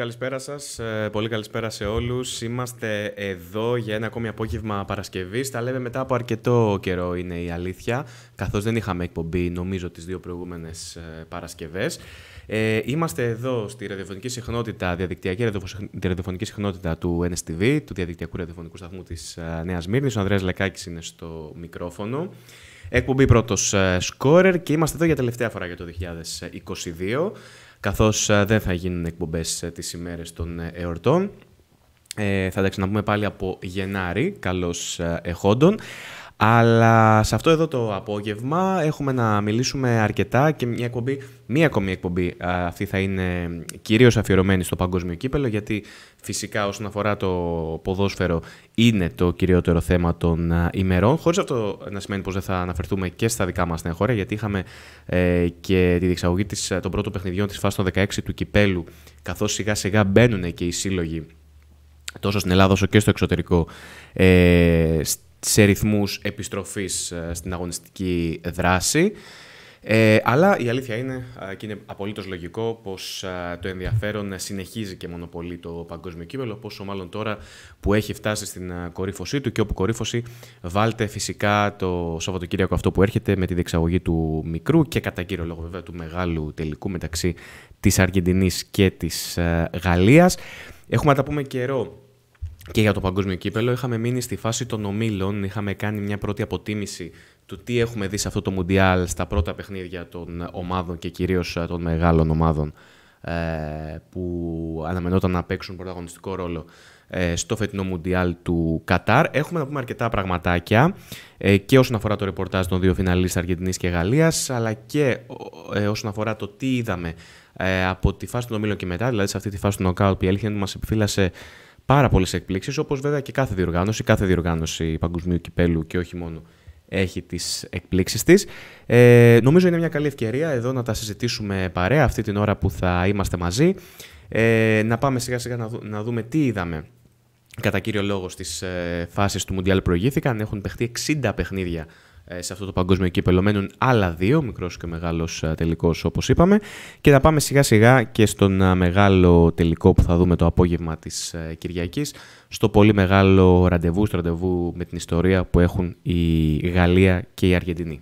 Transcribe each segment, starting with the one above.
καλησπέρα σας. Ε, πολύ καλησπέρα σε όλους. Είμαστε εδώ για ένα ακόμη απόγευμα Παρασκευής. Τα λέμε μετά από αρκετό καιρό, είναι η αλήθεια. Καθώς δεν είχαμε εκπομπή, νομίζω, τις δύο προηγούμενες ε, Παρασκευές. Ε, είμαστε εδώ στη ραδιοφωνική συχνότητα, διαδικτυακή ραδιοφωνική συχνότητα του NSTV, του Διαδικτυακού Ραδιοφωνικού Σταθμού της Νέας Μύρνης. Ο Ανδρέας Λεκάκης είναι στο μικρόφωνο. Εκπομπή πρώτος σκόρερ και είμαστε εδώ για τελευταία φορά για το 2022 καθώς ε, δεν θα γίνουν εκπομπές ε, τις ημέρες των ε, εορτών. Ε, θα τα ξαναπούμε πάλι από Γενάρη, καλώς εχόντων. Αλλά σε αυτό εδώ το απόγευμα έχουμε να μιλήσουμε αρκετά και μια εκπομπή, μία ακόμη εκπομπή αυτή θα είναι κυρίως αφιερωμένη στο παγκόσμιο κύπελο γιατί φυσικά όσον αφορά το ποδόσφαιρο είναι το κυριότερο θέμα των ημερών χωρίς αυτό να σημαίνει πως δεν θα αναφερθούμε και στα δικά μας νέα χώρα γιατί είχαμε ε, και τη διεξαγωγή της, των πρώτων παιχνιδιών της φάσης των 16 του κυπέλου καθώς σιγά σιγά μπαίνουν και οι σύλλογοι τόσο στην Ελλάδα όσο και στο εξωτερικό ε, σε ρυθμούς επιστροφής ε, στην αγωνιστική δράση. Ε, αλλά η αλήθεια είναι, ε, και είναι απολύτως λογικό, πως ε, το ενδιαφέρον συνεχίζει και μονοπολεί το παγκόσμιο κύπελο, πόσο μάλλον τώρα που έχει φτάσει στην κορύφωσή του και όπου κορύφωση βάλτε φυσικά το Σαββατοκύριακο αυτό που έρχεται με τη διεξαγωγή του μικρού και κατά κύριο λόγο βέβαια του μεγάλου τελικού μεταξύ της Αργεντινής και της Γαλλίας. Έχουμε να τα πούμε καιρό και για το παγκόσμιο κύπελο είχαμε μείνει στη φάση των ομίλων. Είχαμε κάνει μια πρώτη αποτίμηση του τι έχουμε δει σε αυτό το Μουντιάλ στα πρώτα παιχνίδια των ομάδων και κυρίως ε, των μεγάλων ομάδων ε, που αναμενόταν να παίξουν πρωταγωνιστικό ρόλο ε, στο φετινό Μουντιάλ του Κατάρ. Έχουμε να πούμε αρκετά πραγματάκια και όσον αφορά το ρεπορτάζ των δύο φιναλίστ Αργεντινής και Γαλλίας, αλλά και όσον αφορά το τι είδαμε από τη φάση των ομίλων και μετά, δηλαδή σε αυτή τη φάση του νοκάου που η αλήθεια μας επιφύλασε πάρα πολλές εκπλήξεις, όπως βέβαια και κάθε διοργάνωση. Κάθε διοργάνωση παγκοσμίου κυπέλου και όχι μόνο έχει τις εκπλήξεις της. Ε, νομίζω είναι μια καλή ευκαιρία εδώ να τα συζητήσουμε παρέα αυτή την ώρα που θα είμαστε μαζί. Ε, να πάμε σιγά σιγά να, να δούμε τι είδαμε κατά κύριο λόγο στις ε, φάσεις του Μουντιάλ προηγήθηκαν. Έχουν παιχτεί 60 παιχνίδια ε, σε αυτό το παγκόσμιο κύπελο. Μένουν άλλα δύο, μικρός και μεγάλος ε, τελικός, όπως είπαμε. Και θα πάμε σιγά σιγά και στον ε, μεγάλο τελικό που θα δούμε το απόγευμα της Κυριακής, στο πολύ μεγάλο ραντεβού, στο ραντεβού με την ιστορία που έχουν η Γαλλία και η Αργεντινή.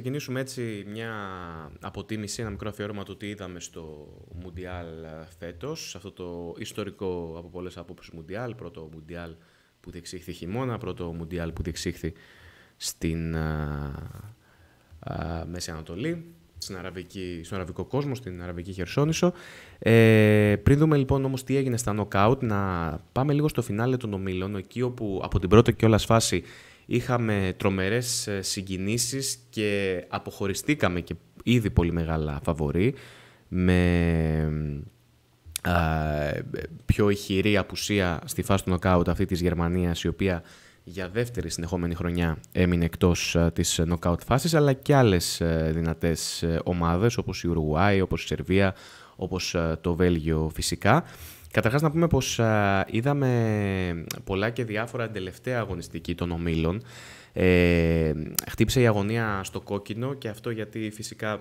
ξεκινήσουμε έτσι μια αποτίμηση, ένα μικρό αφιέρωμα του τι είδαμε στο Μουντιάλ φέτος, αυτό το ιστορικό από πολλές απόψεις Μουντιάλ, πρώτο Μουντιάλ που διεξήχθη χειμώνα, πρώτο Μουντιάλ που διεξήχθη στην α, α, Μέση Ανατολή, στην αραβική, στον αραβικό κόσμο, στην αραβική Χερσόνησο. Ε, πριν δούμε λοιπόν όμως τι έγινε στα νοκάουτ, να πάμε λίγο στο φινάλε των ομίλων, εκεί όπου από την πρώτη κιόλας φάση Είχαμε τρομερές ε, συγκινήσεις και αποχωριστήκαμε και ήδη πολύ μεγάλα φαβορή με α, πιο ηχηρή απουσία στη φάση του νοκάουτ αυτή της Γερμανίας η οποία για δεύτερη συνεχόμενη χρονιά έμεινε εκτός της νοκάουτ φάσης αλλά και άλλες ε, δυνατές ε, ομάδες όπως η Ουρουάη, όπως η Σερβία, όπως το Βέλγιο φυσικά. Καταρχάς να πούμε πως είδαμε πολλά και διάφορα τελευταία αγωνιστική των ομίλων. Ε, χτύπησε η αγωνία στο κόκκινο και αυτό γιατί φυσικά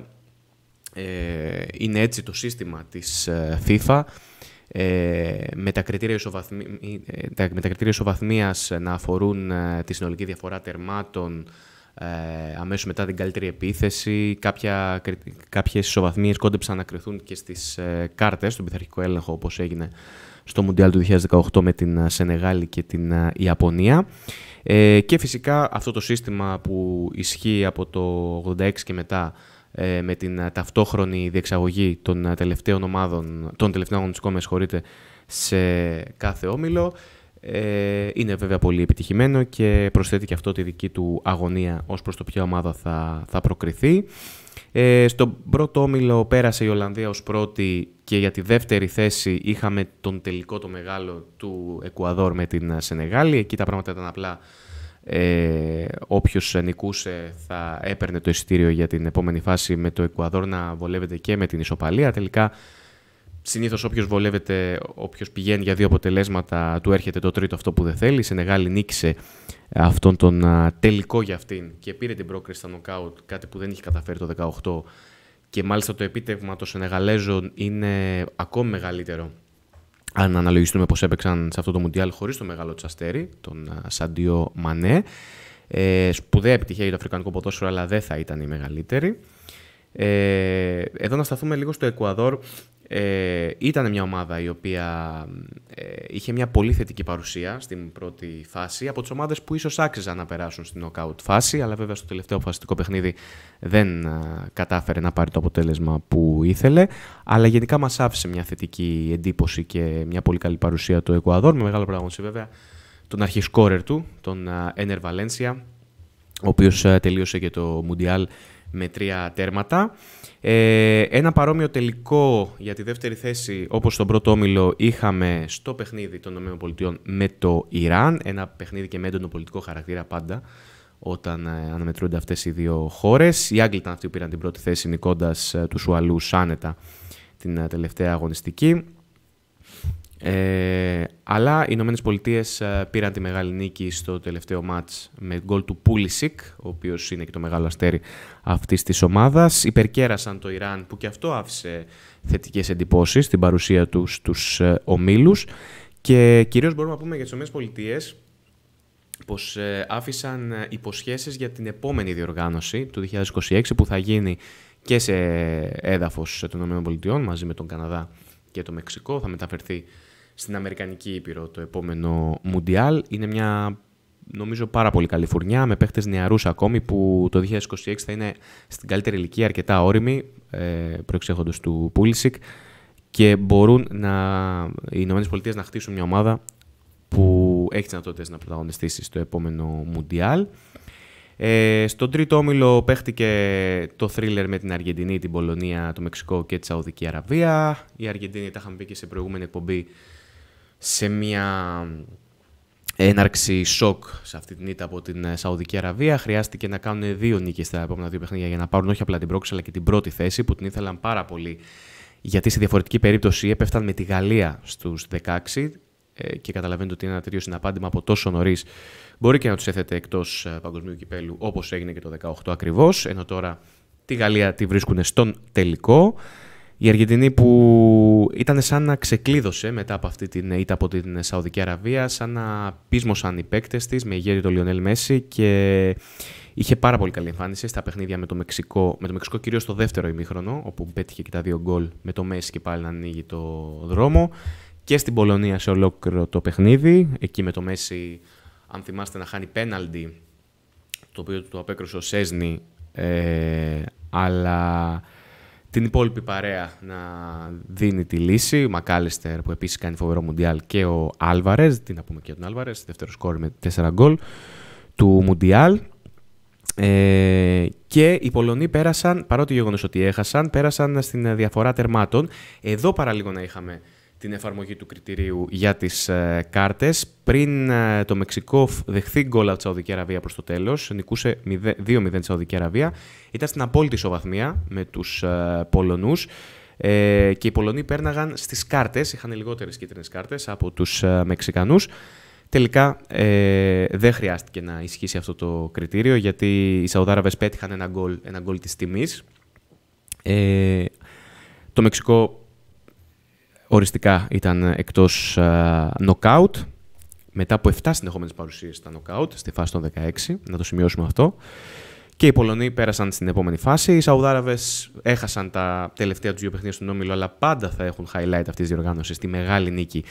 ε, είναι έτσι το σύστημα της ε, FIFA. Ε, με, τα κριτήρια ε, με τα να αφορούν τη συνολική διαφορά τερμάτων ε, αμέσως μετά την καλύτερη επίθεση. Κάποια, κάποιες ισοβαθμίες κόντεψαν να κρυθούν και στις ε, κάρτες, στον πειθαρχικό έλεγχο όπως έγινε στο Μουντιάλ του 2018 με την ε, Σενεγάλη και την ε, Ιαπωνία. Ε, και φυσικά αυτό το σύστημα που ισχύει από το 86 και μετά ε, με την ταυτόχρονη διεξαγωγή των τελευταίων ομάδων, των τελευταίων αγωνιστικών με σε κάθε όμιλο, ε, είναι βέβαια πολύ επιτυχημένο και προσθέτει και αυτό τη δική του αγωνία ως προς το ποια ομάδα θα, θα προκριθεί. Ε, στον πρώτο όμιλο πέρασε η Ολλανδία ως πρώτη και για τη δεύτερη θέση είχαμε τον τελικό το μεγάλο του Εκουαδόρ με την Σενεγάλη. Εκεί τα πράγματα ήταν απλά ε, όποιος νικούσε θα έπαιρνε το εισιτήριο για την επόμενη φάση με το Εκουαδόρ να βολεύεται και με την ισοπαλία. Τελικά Συνήθως όποιος βολεύεται, όποιος πηγαίνει για δύο αποτελέσματα, του έρχεται το τρίτο αυτό που δεν θέλει. Σε Σενεγάλη νίκησε αυτόν τον τελικό για αυτήν και πήρε την πρόκριση στα νοκάουτ, κάτι που δεν είχε καταφέρει το 18. Και μάλιστα το επίτευγμα των Σενεγαλέζων είναι ακόμη μεγαλύτερο. Αν αναλογιστούμε πώς έπαιξαν σε αυτό το Μουντιάλ χωρίς το μεγάλο Τσαστέρι, τον Σαντιό Μανέ. Ε, σπουδαία επιτυχία για το Αφρικανικό ποδόσφαιρο, αλλά δεν θα ήταν η μεγαλύτερη. Ε, εδώ να σταθούμε λίγο στο Εκουαδόρ ε, ήταν μια ομάδα η οποία ε, είχε μια πολύ θετική παρουσία στην πρώτη φάση από τις ομάδες που ίσως άξιζαν να περάσουν στην νοκάουτ φάση αλλά βέβαια στο τελευταίο φασιστικό παιχνίδι δεν ε, κατάφερε να πάρει το αποτέλεσμα που ήθελε αλλά γενικά μας άφησε μια θετική εντύπωση και μια πολύ καλή παρουσία του Εκουαδόρ με μεγάλο πράγμαση βέβαια τον αρχισκόρερ του, τον ε, Ένερ Βαλένσια ο οποίος τελείωσε και το Μουντιάλ με τρία τέρματα. Ε, ένα παρόμοιο τελικό για τη δεύτερη θέση, όπως στον πρώτο όμιλο, είχαμε στο παιχνίδι των ΗΠΑ με το Ιράν. Ένα παιχνίδι και με έντονο πολιτικό χαρακτήρα πάντα, όταν ε, αναμετρούνται αυτές οι δύο χώρες. Οι Άγγλοι ήταν αυτοί που πήραν την πρώτη θέση, νικώντας του ε, τους Ουαλούς άνετα την ε, τελευταία αγωνιστική. Ε, αλλά οι Ηνωμένες Πολιτείες ε, πήραν τη μεγάλη νίκη στο τελευταίο μάτ με γκολ του Πούλησικ ο οποίος είναι και το μεγάλο αστέρι αυτής της ομάδας. Υπερκέρασαν το Ιράν που και αυτό άφησε θετικές εντυπωσει στην παρουσία του στους ε, ομίλους. Και κυρίως μπορούμε να πούμε για τις ΗΠΑ πολιτείες πως ε, άφησαν υποσχέσεις για την επόμενη διοργάνωση του 2026 που θα γίνει και σε έδαφος των ΗΠΑ μαζί με τον Καναδά και το Μεξικό. Θα μεταφερθεί στην Αμερικανική Ήπειρο το επόμενο Μουντιάλ. Είναι μια νομίζω πάρα πολύ καλή φουρνιά με παίχτες νεαρούς ακόμη που το 2026 θα είναι στην καλύτερη ηλικία αρκετά όριμη ε, προεξέχοντος του Πούλησικ και μπορούν να, οι Πολιτείες να χτίσουν μια ομάδα που έχει δυνατότητες να πρωταγωνιστήσει στο επόμενο Μουντιάλ. Ε, στον τρίτο όμιλο παίχτηκε το θρίλερ με την Αργεντινή, την Πολωνία, το Μεξικό και τη Σαουδική Αραβία. Η Αργεντινή τα είχαμε πει και σε προηγούμενη εκπομπή σε μια έναρξη σοκ σε αυτή την ήττα από την ε, Σαουδική Αραβία. Χρειάστηκε να κάνουν δύο νίκες στα επόμενα δύο παιχνίδια για να πάρουν όχι απλά την πρόκληση αλλά και την πρώτη θέση που την ήθελαν πάρα πολύ. Γιατί σε διαφορετική περίπτωση έπεφταν με τη Γαλλία στους 16 ε, και καταλαβαίνετε ότι ένα τέτοιο συναπάντημα από τόσο νωρίς μπορεί και να τους έθετε εκτός ε, παγκοσμίου κυπέλου όπως έγινε και το 18 ακριβώς. Ενώ τώρα τη Γαλλία τη βρίσκουν στον τελικό. Η Αργεντινή που ήταν σαν να ξεκλείδωσε μετά από αυτή την ήττα από την Σαουδική Αραβία, σαν να πείσμωσαν οι παίκτες της με ηγέτη τον Λιονέλ Μέση και είχε πάρα πολύ καλή εμφάνιση στα παιχνίδια με το Μεξικό, με το Μεξικό κυρίως στο δεύτερο ημίχρονο, όπου πέτυχε και τα δύο γκολ με το Μέση και πάλι να ανοίγει το δρόμο. Και στην Πολωνία σε ολόκληρο το παιχνίδι, εκεί με το Μέση, αν θυμάστε, να χάνει πέναλτι, το οποίο το απέκρουσε ο Σέσνη, ε, αλλά την υπόλοιπη παρέα να δίνει τη λύση. Ο Μακάλιστερ που επίσης κάνει φοβερό Μουντιάλ και ο Αλβαρέ, τι να πούμε και τον Αλβαρέ, δεύτερο σκόρ με 4 γκολ του Μουντιάλ. Ε, και οι Πολωνοί πέρασαν, παρότι γεγονός ότι έχασαν, πέρασαν στην διαφορά τερμάτων. Εδώ παραλίγο να είχαμε την εφαρμογή του κριτηρίου για τις ε, κάρτες. Πριν ε, το Μεξικό δεχθεί γκολ από τη Σαουδική Αραβία προς το τέλος, νικουσε νικούσε 2-0 τη Σαουδική Αραβία. Ήταν στην απόλυτη ισοβαθμία με τους ε, Πολωνούς ε, και οι Πολωνοί πέρναγαν στις κάρτες, είχαν λιγότερες κίτρινες κάρτες από τους ε, Τελικά ε, δεν χρειάστηκε να ισχύσει αυτό το κριτήριο γιατί οι Σαουδάραβες πέτυχαν ένα γκολ, ένα γκολ της τιμής. Ε, το Μεξικό οριστικά ήταν εκτός ε, knockout. Μετά από 7 συνεχόμενες παρουσίες στα knockout στη φάση των 16, να το σημειώσουμε αυτό. Και οι Πολωνοί πέρασαν στην επόμενη φάση. Οι Σαουδάραβες έχασαν τα τελευταία τους δύο παιχνίδια στον Όμιλο, αλλά πάντα θα έχουν highlight αυτής της διοργάνωσης τη μεγάλη νίκη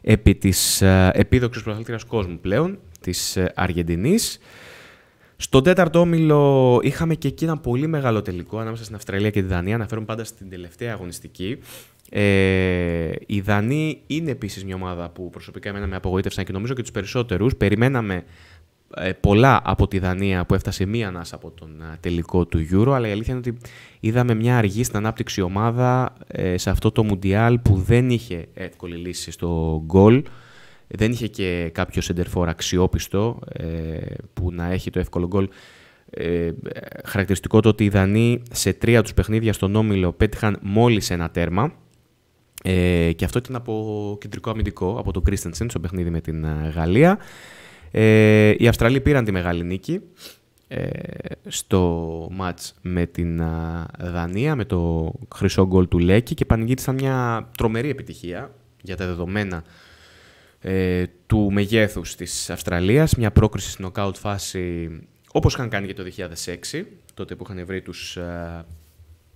επί της ε, επίδοξης πρωταθλήτριας κόσμου πλέον, της ε, Αργεντινής. Στον τέταρτο όμιλο είχαμε και εκεί ένα πολύ μεγάλο τελικό ανάμεσα στην Αυστραλία και τη Δανία. Αναφέρομαι πάντα στην τελευταία αγωνιστική. Ε, οι είναι επίσης μια ομάδα που προσωπικά εμένα με απογοήτευσαν και νομίζω και τους περισσότερους. Περιμέναμε ε, πολλά από τη Δανία που έφτασε μία ανάσα από τον ε, τελικό του Euro, αλλά η αλήθεια είναι ότι είδαμε μια αργή στην ανάπτυξη ομάδα ε, σε αυτό το Μουντιάλ που δεν είχε εύκολη λύση στο γκολ. Δεν είχε και κάποιο σεντερφόρ αξιόπιστο που να έχει το εύκολο γκολ. χαρακτηριστικό το ότι οι Δανείοι σε τρία τους παιχνίδια στον Όμιλο πέτυχαν μόλις ένα τέρμα ε, και αυτό ήταν από κεντρικό αμυντικό, από τον Κρίστενσεν, στο παιχνίδι με την ε, Γαλλία. Ε, οι Αυστραλοί πήραν τη μεγάλη νίκη ε, στο μάτς με την ε, Δανία, με το χρυσό γκολ του Λέκη και πανηγύρισαν μια τρομερή επιτυχία για τα δεδομένα ε, του μεγέθους της Αυστραλίας. Μια πρόκριση στην νοκάουτ φάση όπως είχαν κάνει και το 2006, τότε που είχαν βρει τους ε,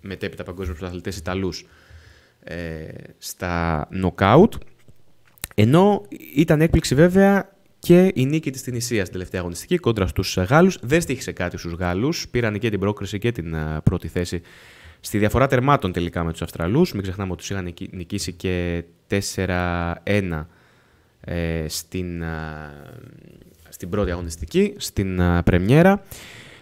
μετέπειτα παγκόσμιους αθλητές Ιταλούς ε, στα νοκάουτ. Ενώ ήταν έκπληξη βέβαια και η νίκη της Τινησίας στην τελευταία αγωνιστική κόντρα στους Γάλλους. Δεν στήχησε κάτι στους Γάλλους. Πήραν και την πρόκριση και την πρώτη θέση στη διαφορά τερμάτων τελικά με τους Αυστραλούς Μην ξεχνάμε ότι τους είχαν νικήσει και 4-1 ε, στην, στην πρώτη αγωνιστική, στην Πρεμιέρα.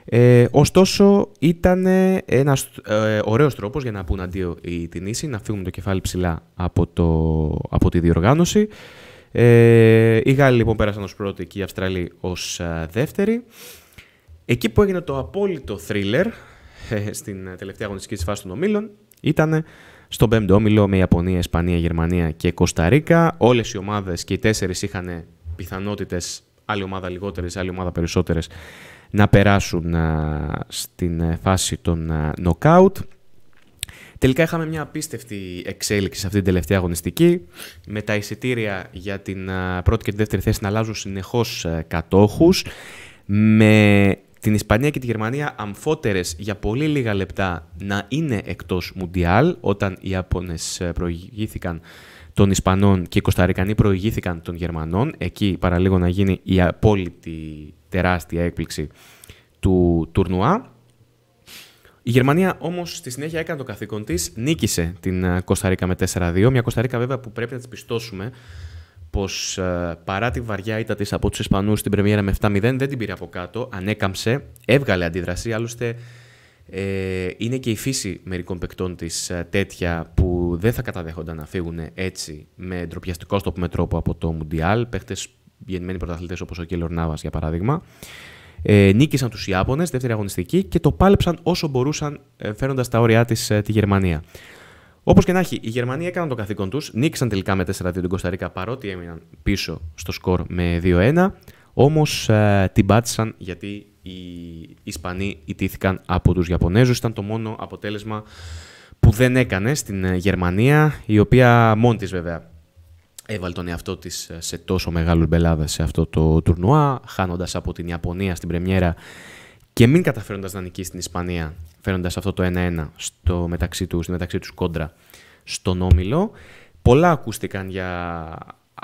Ε, ωστόσο, ήταν ένα ε, ωραίος τρόπος για να πούν αντίο οι Τινήσοι, να φύγουν το κεφάλι ψηλά από, το, από τη διοργάνωση. Ε, οι Γάλλοι λοιπόν πέρασαν ως πρώτοι και οι Αυστραλοί ως δεύτερη. δεύτεροι. Εκεί που έγινε το απόλυτο θρίλερ ε, στην ε, τελευταία αγωνιστική φάση των ομίλων ήταν στον πέμπτο όμιλο με Ιαπωνία, Ισπανία, Γερμανία και Κωνσταντίνα. Όλες οι ομάδες και οι τέσσερις είχαν πιθανότητες, άλλη ομάδα λιγότερες, άλλη ομάδα περισσότερες, να περάσουν στην ε, φάση των νοκάουτ. Τελικά είχαμε μια απίστευτη εξέλιξη σε αυτή την τελευταία αγωνιστική, με τα εισιτήρια για την πρώτη και τη δεύτερη θέση να αλλάζουν συνεχώς ε, κατόχους, με την Ισπανία και τη Γερμανία αμφότερες για πολύ λίγα λεπτά να είναι εκτός Μουντιάλ, όταν οι Ιάπωνες ε, προηγήθηκαν των Ισπανών και οι Κωνσταρικανοί προηγήθηκαν των Γερμανών. Εκεί παραλίγο να γίνει η απόλυτη τεράστια έκπληξη του τουρνουά. Η Γερμανία όμως στη συνέχεια έκανε το καθήκον της, νίκησε την ε, Κωνσταντίνα με 4-2. Μια Κωνσταντίνα βέβαια που πρέπει να της πιστώσουμε πως ε, παρά τη βαριά ήττα της από τους Ισπανούς στην Πρεμιέρα με 7-0, δεν την πήρε από κάτω, ανέκαμψε, έβγαλε αντίδραση. Άλλωστε ε, είναι και η φύση μερικών παικτών της ε, τέτοια που δεν θα καταδέχονταν να φύγουν έτσι με ντροπιαστικό στο πούμε τρόπο από το Μουντιάλ. Παίχτες γεννημένοι πρωταθλητές όπως ο Κέλλορ Νάβας για παράδειγμα. Ε, νίκησαν τους Ιάπωνες, δεύτερη αγωνιστική, και το πάλεψαν όσο μπορούσαν, ε, φέροντας τα όρια της ε, τη Γερμανία. Όπως και να έχει, οι Γερμανοί έκαναν το καθήκον τους, νίκησαν τελικά με 4-2 την Κωνσταντίνα παρότι έμειναν πίσω στο σκορ με 2-1. Όμως ε, την πάτησαν γιατί οι Ισπανοί ιτήθηκαν από τους Ιαπωνέζους. Ήταν το μόνο αποτέλεσμα που δεν έκανε στην ε, Γερμανία, η οποία μόνη της βέβαια έβαλε τον εαυτό της σε τόσο μεγάλο μπελάδε σε αυτό το τουρνουά, χάνοντας από την Ιαπωνία στην πρεμιέρα και μην καταφέροντας να νικήσει την Ισπανία, φέροντας αυτό το 1-1 στο μεταξύ τους, μεταξύ τους κόντρα στον Όμιλο. Πολλά ακούστηκαν για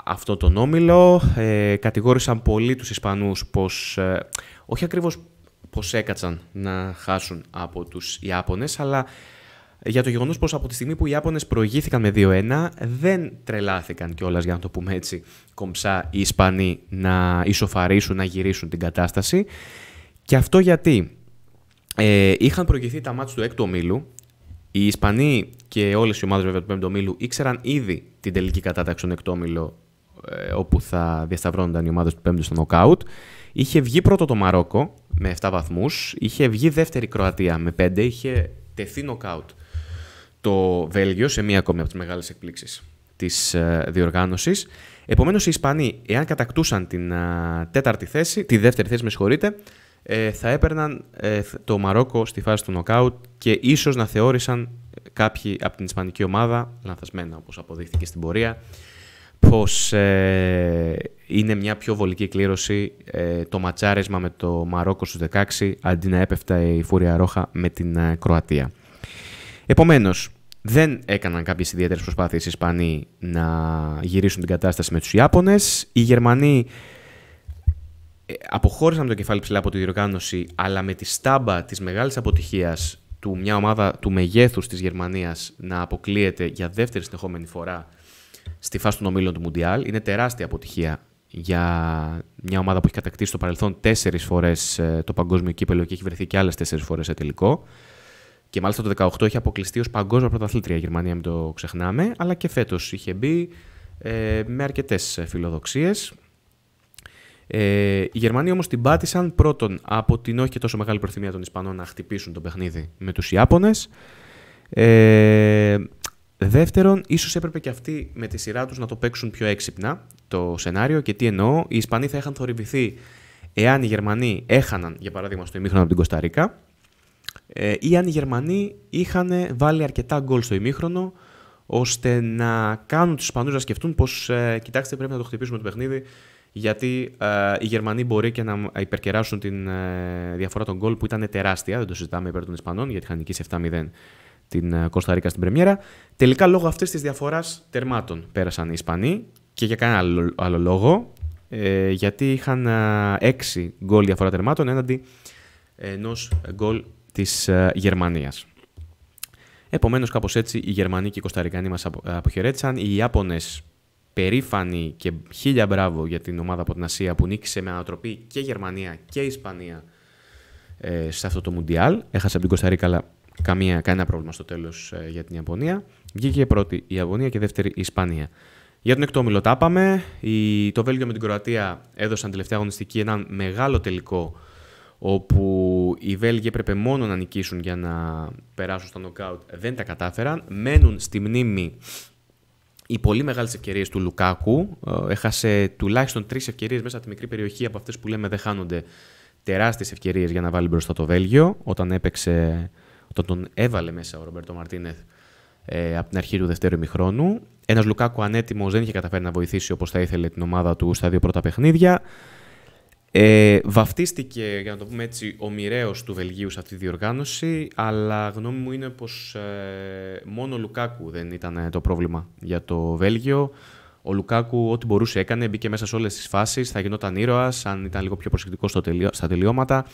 αυτό τον Όμιλο, ε, κατηγόρησαν πολλοί τους Ισπανούς πως, ε, όχι ακριβώς πως έκατσαν να χάσουν από τους Ιάπωνες, αλλά για το γεγονός πως από τη στιγμή που οι Ιάπωνες προηγήθηκαν με 2-1, δεν τρελάθηκαν κιόλας, για να το πούμε έτσι, κομψά οι Ισπανοί να ισοφαρίσουν, να γυρίσουν την κατάσταση. Και αυτό γιατί ε, είχαν προηγηθεί τα μάτια του 6ου ομίλου. Οι Ισπανοί και όλες οι ομάδες βέβαια του 5ου ομίλου ήξεραν ήδη την τελική κατάταξη των 6ο ομίλου ε, όπου θα διασταυρώνονταν οι ομάδες του 5ου στο νοκάουτ. Είχε βγει πρώτο το Μαρόκο με 7 βαθμούς, είχε βγει δεύτερη Κροατία με 5, είχε τεθεί νοκάουτ το Βέλγιο σε μία ακόμη από τις μεγάλες εκπλήξεις της ε, διοργάνωσης. Επομένως, οι Ισπανοί, εάν κατακτούσαν την ε, τέταρτη θέση, τη δεύτερη θέση με συγχωρείτε, ε, θα έπαιρναν το Μαρόκο στη φάση του νοκάουτ και ίσως να θεώρησαν κάποιοι από την Ισπανική ομάδα, λανθασμένα όπως αποδείχθηκε στην πορεία, πως είναι μια πιο βολική κλήρωση το ματσάρισμα με το Μαρόκο στους 16 αντί να έπεφτα η Φούρια Ρόχα με την Κροατία. Επομένως, δεν έκαναν κάποιες ιδιαίτερες προσπάθειες οι Ισπανοί να γυρίσουν την κατάσταση με τους Ιάπωνες. Οι Γερμανοί ε, αποχώρησαν με το κεφάλι ψηλά από τη διοργάνωση, αλλά με τη στάμπα της μεγάλης αποτυχίας του μια ομάδα του μεγέθους της Γερμανίας να αποκλείεται για δεύτερη συνεχόμενη φορά στη φάση των ομίλων του Μουντιάλ. Είναι τεράστια αποτυχία για μια ομάδα που έχει κατακτήσει στο παρελθόν τέσσερις φορές ε, το παγκόσμιο κύπελο και έχει βρεθεί και άλλες τέσσερις φορές σε τελικό. Και μάλιστα το 2018 είχε αποκλειστεί ως παγκόσμια πρωταθλήτρια η Γερμανία, μην το ξεχνάμε. Αλλά και φέτος είχε μπει ε, με αρκετές φιλοδοξίες. Ε, οι Γερμανοί όμως την πάτησαν πρώτον από την όχι και τόσο μεγάλη προθυμία των Ισπανών να χτυπήσουν το παιχνίδι με τους Ιάπωνες. Ε, δεύτερον, ίσως έπρεπε και αυτοί με τη σειρά τους να το παίξουν πιο έξυπνα το σενάριο. Και τι εννοώ, οι Ισπανοί θα είχαν θορυβηθεί εάν οι Γερμανοί έχαναν, για παράδειγμα, στο ημίχρονο από την Κωνσταντίνα ε, ή αν οι Γερμανοί είχαν βάλει αρκετά γκολ στο ημίχρονο ώστε να κάνουν τους Ισπανούς να σκεφτούν πως ε, κοιτάξτε πρέπει να το χτυπήσουμε το παιχνίδι γιατί ε, οι Γερμανοί μπορεί και να υπερκεράσουν την ε, διαφορά των γκολ που ήταν τεράστια, δεν το συζητάμε υπέρ των Ισπανών γιατί είχαν νικήσει 7-0 την ε, Κωνσταντίνα στην Πρεμιέρα. Τελικά λόγω αυτής της διαφοράς τερμάτων πέρασαν οι Ισπανοί και για κανένα άλλο, άλλο λόγο. γιατί είχαν 6 γκολ διαφορά τερμάτων έναντι ενός γκολ της ε, Γερμανίας. Επομένως κάπως έτσι οι Γερμανοί και οι Κωνσταντινοί μας ε, αποχαιρέτησαν. Οι Ιάπωνες περήφανοι και χίλια μπράβο για την ομάδα από την Ασία που νίκησε με ανατροπή και Γερμανία και Ισπανία ε, σε αυτό το Μουντιάλ. Έχασε από την Κωνσταντίνα, αλλά καμία, κανένα πρόβλημα στο τέλος ε, για την Ιαπωνία. Βγήκε πρώτη η Ιαπωνία και δεύτερη η Ισπανία. Για τον εκτόμιλο τα είπαμε. το Βέλγιο με την Κροατία έδωσαν τελευταία αγωνιστική έναν μεγάλο τελικό όπου οι Βέλγοι έπρεπε μόνο να νικήσουν για να περάσουν στο νοκάουτ, δεν τα κατάφεραν. Μένουν στη μνήμη οι πολύ μεγάλες ευκαιρίες του Λουκάκου. Ε, έχασε τουλάχιστον τρεις ευκαιρίες μέσα από τη μικρή περιοχή από αυτές που λέμε δεν χάνονται. Τεράστιες ευκαιρίες για να βάλει μπροστά το Βέλγιο όταν έπαιξε. τον έβαλε μέσα ο Ρομπέρτο Μαρτίνεθ ε, από την αρχή του δεύτερου ημιχρόνου. Ένας Λουκάκου ανέτοιμος δεν είχε καταφέρει να βοηθήσει όπως θα ήθελε την ομάδα του στα δύο πρώτα παιχνίδια. Ε, βαφτίστηκε, για να το πούμε έτσι, ο μοιραίος του Βελγίου σε αυτή τη διοργάνωση, αλλά γνώμη μου είναι πως ε, μόνο ο Λουκάκου δεν ήταν ε, το πρόβλημα για το Βέλγιο. Ο Λουκάκου ό,τι μπορούσε έκανε, μπήκε μέσα σε όλες τις φάσεις, θα γινόταν ήρωας, αν ήταν λίγο πιο προσεκτικός στο στα τελειώματα.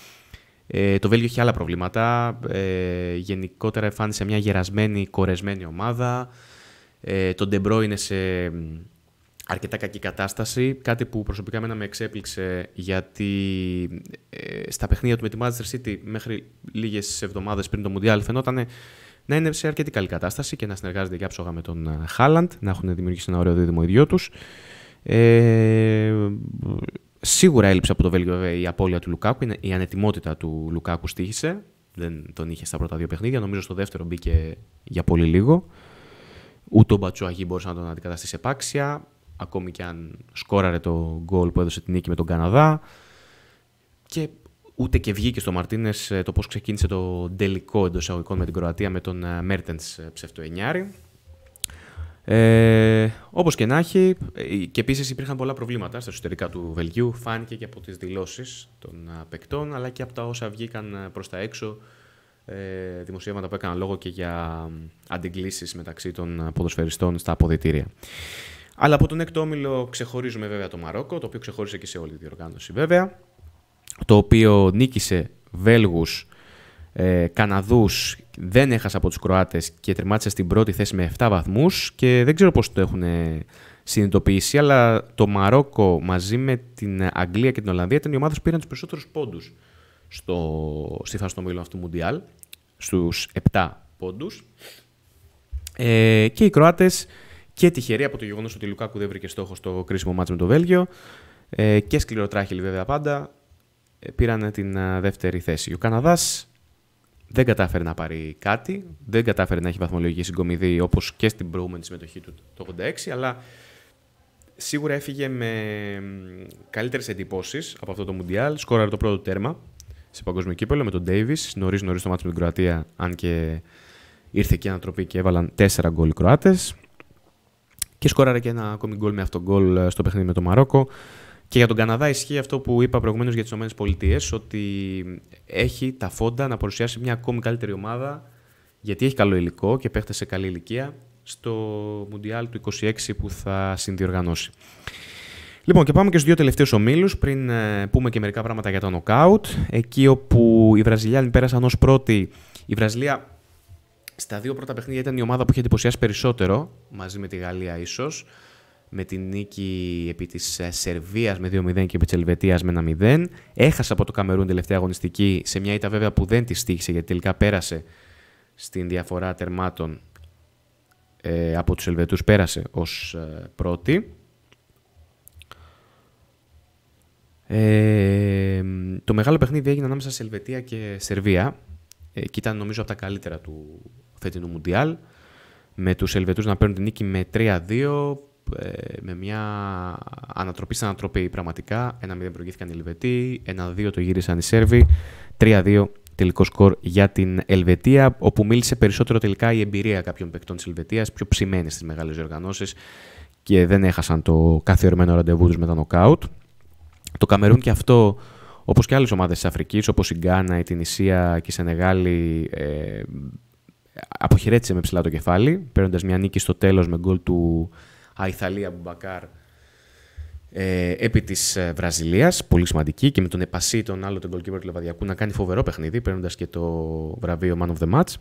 Ε, το Βέλγιο είχε άλλα προβλήματα, ε, γενικότερα εμφάνισε μια γερασμένη, κορεσμένη ομάδα. Ε, Ντεμπρό είναι σε αρκετά κακή κατάσταση. Κάτι που προσωπικά μένα με εξέπληξε γιατί ε, στα παιχνίδια του με τη Manchester City μέχρι λίγες εβδομάδες πριν το Μουντιάλ φαινόταν να είναι σε αρκετή καλή κατάσταση και να συνεργάζεται για ψόγα με τον Χάλαντ, ε, να έχουν δημιουργήσει ένα ωραίο δίδυμο οι δυο τους. Ε, σίγουρα έλειψε από το Βέλγιο η απώλεια του Λουκάκου, η ανετοιμότητα του Λουκάκου στήχησε. Δεν τον είχε στα πρώτα δύο παιχνίδια. Νομίζω στο δεύτερο μπήκε για πολύ λίγο. Ούτε ο Μπατσουαγή μπορούσε να τον αντικαταστήσει επάξια ακόμη και αν σκόραρε το γκολ που έδωσε την νίκη με τον Καναδά. Και ούτε και βγήκε στο Μαρτίνες ε, το πώς ξεκίνησε το τελικό εντός εισαγωγικών με την Κροατία με τον Μέρτεν ψευτοενιάρη. Ε, ε, ε Όπως και να έχει, και επίσης υπήρχαν πολλά προβλήματα στα εσωτερικά του Βελγίου. Φάνηκε και από τις δηλώσεις των παικτών, αλλά και από τα όσα βγήκαν προς τα έξω. δημοσιεύματα που έκαναν λόγο και για αντιγκλήσεις μεταξύ των ποδοσφαιριστών στα αποδητήρια. Αλλά από τον έκτο όμιλο ξεχωρίζουμε βέβαια το Μαρόκο, το οποίο ξεχώρισε και σε όλη τη διοργάνωση βέβαια, το οποίο νίκησε Βέλγους, ε, Καναδούς, δεν έχασε από τους Κροάτες και τερμάτισε στην πρώτη θέση με 7 βαθμούς και δεν ξέρω πώς το έχουν συνειδητοποιήσει, αλλά το Μαρόκο μαζί με την Αγγλία και την Ολλανδία ήταν οι ομάδες που πήραν τους περισσότερους πόντους στο, στη φάση του αυτού Μουντιάλ, στους 7 πόντους. Ε, και οι Κροάτες και τυχερή από το γεγονός ότι ο Λουκάκου δεν βρήκε στόχο στο κρίσιμο μάτσο με το Βέλγιο. Ε, και σκληροτράχυλοι βέβαια πάντα. Ε, πήραν την ε, δεύτερη θέση. Ο Καναδάς δεν κατάφερε να πάρει κάτι. Δεν κατάφερε να έχει βαθμολογική συγκομιδή όπως και στην προηγούμενη συμμετοχή του το 86. Αλλά σίγουρα έφυγε με καλύτερες εντυπώσεις από αυτό το Μουντιάλ. Σκόραρε το πρώτο τέρμα σε παγκόσμιο κύπελο με τον Ντέιβις. Νωρίς νωρίς το μάτι με την Κροατία, αν και ήρθε και ανατροπή και έβαλαν τέσσερα γκολ οι Κροάτες και σκόραρε και ένα ακόμη γκολ με αυτόν γκολ ε, στο παιχνίδι με το Μαρόκο. Και για τον Καναδά ισχύει αυτό που είπα προηγουμένως για τις ΗΠΑ, ότι έχει τα φόντα να παρουσιάσει μια ακόμη καλύτερη ομάδα, γιατί έχει καλό υλικό και παίχτες σε καλή ηλικία στο Μουντιάλ του 26 που θα συνδιοργανώσει. Λοιπόν, και πάμε και στους δύο τελευταίους ομίλους. πριν ε, πούμε και μερικά πράγματα για το νοκάουτ. Εκεί όπου οι Βραζιλιάνοι πέρασαν ως πρώτοι, η Βραζιλία στα δύο πρώτα παιχνίδια ήταν η ομάδα που είχε εντυπωσιάσει περισσότερο, μαζί με τη Γαλλία ίσως. Με την νίκη επί της ε, Σερβίας με 2-0 και επί της Ελβετίας με 1-0. Έχασε από το Καμερούν τελευταία αγωνιστική σε μια ήττα βέβαια που δεν τη στήχησε γιατί τελικά πέρασε στην διαφορά τερμάτων ε, από τους Ελβετούς πέρασε ως ε, πρώτη. Ε, το μεγάλο παιχνίδι έγινε ανάμεσα σε Ελβετία και Σερβία ε, και ήταν νομίζω από τα καλύτερα του, φετινού Μουντιάλ. Με τους Ελβετούς να παίρνουν την νίκη με 3-2, ε, με μια ανατροπή στην ανατροπή ένα 1-0 προηγήθηκαν οι Ελβετοί, 1-2 το γύρισαν οι Σέρβοι, 3-2 τελικό σκορ για την Ελβετία, όπου μίλησε περισσότερο τελικά η εμπειρία κάποιων παικτών της Ελβετίας, πιο ψημένη στις μεγάλες διοργανώσεις και δεν έχασαν το καθιερωμένο ραντεβού τους με τα νοκάουτ. Το Καμερούν και αυτό, όπως και άλλες ομάδες της Αφρικής, όπως η Γκάνα, η Τινησία και η Σενεγάλη, ε, αποχαιρέτησε με ψηλά το κεφάλι, παίρνοντας μια νίκη στο τέλος με γκολ του Αϊθαλία Μπουμπακάρ ε, επί της ε, Βραζιλίας. Πολύ σημαντική και με τον Επασί, τον άλλο τον goalkeeper του Λεβαδιακού, να κάνει φοβερό παιχνίδι, παίρνοντας και το βραβείο Man of the Match.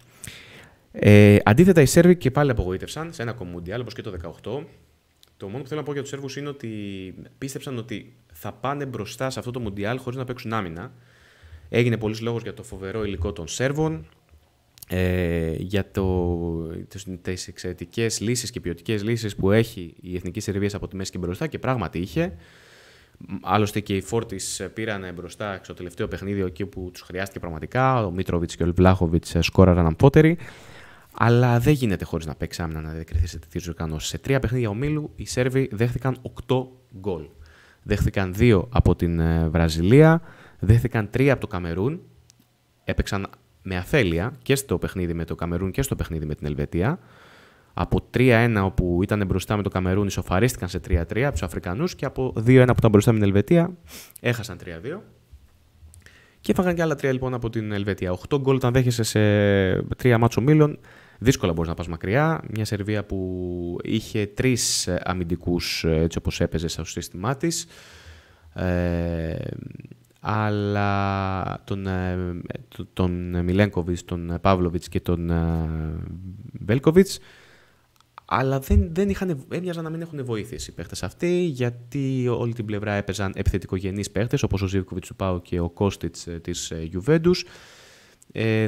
Ε, αντίθετα, οι Σέρβοι και πάλι απογοήτευσαν σε ένα κομμούντι, άλλο όπως και το 18. Το μόνο που θέλω να πω για τους Σέρβους είναι ότι πίστεψαν ότι θα πάνε μπροστά σε αυτό το Μουντιάλ χωρίς να παίξουν άμυνα. Έγινε πολλής λόγος για το φοβερό υλικό των Σέρβων ε, για το, τις εξαιρετικές λύσεις και ποιοτικές λύσεις που έχει η Εθνική Σερβία από τη μέση και μπροστά και πράγματι είχε. Άλλωστε και οι Φόρτης πήραν μπροστά στο τελευταίο παιχνίδι εκεί που τους χρειάστηκε πραγματικά. Ο Μίτροβιτ και ο Βλάχοβιτ σκόραραν αμφότεροι. Αλλά δεν γίνεται χωρίς να παίξει άμυνα να διακριθεί σε τέτοιους οργανώσεις. Σε τρία παιχνίδια ομίλου οι Σέρβοι δέχθηκαν 8 γκολ. Δέχθηκαν 2 από την ε, Βραζιλία, δέχθηκαν 3 από το Καμερούν. Έπαιξαν με αφέλεια και στο παιχνίδι με το Καμερούν και στο παιχνίδι με την Ελβετία. Από 3-1 όπου ήταν μπροστά με το Καμερούν, ισοφαρίστηκαν σε 3-3 από τους Αφρικανούς και από 2-1 που ήταν μπροστά με την Ελβετία, έχασαν 3-2. Και έφαγαν και άλλα 3 λοιπόν από την Ελβετία. 8 γκολ όταν δέχεσαι σε 3 μάτσο μήλων. Δύσκολα μπορείς να πας μακριά. Μια Σερβία που είχε τρεις αμυντικούς ε, έτσι όπως έπαιζε στο σύστημά της. Ε, αλλά τον, ε, τον Μιλένκοβιτς, τον Παύλοβιτς και τον Μπέλκοβιτς, ε, αλλά δεν, δεν είχαν, έμοιαζαν να μην έχουν βοήθηση οι παίχτες αυτοί, γιατί όλη την πλευρά έπαιζαν επιθετικογενείς παίχτες, όπως ο Ζίβκοβιτς του Πάου και ο Κώστιτς ε, της Ιουβέντους.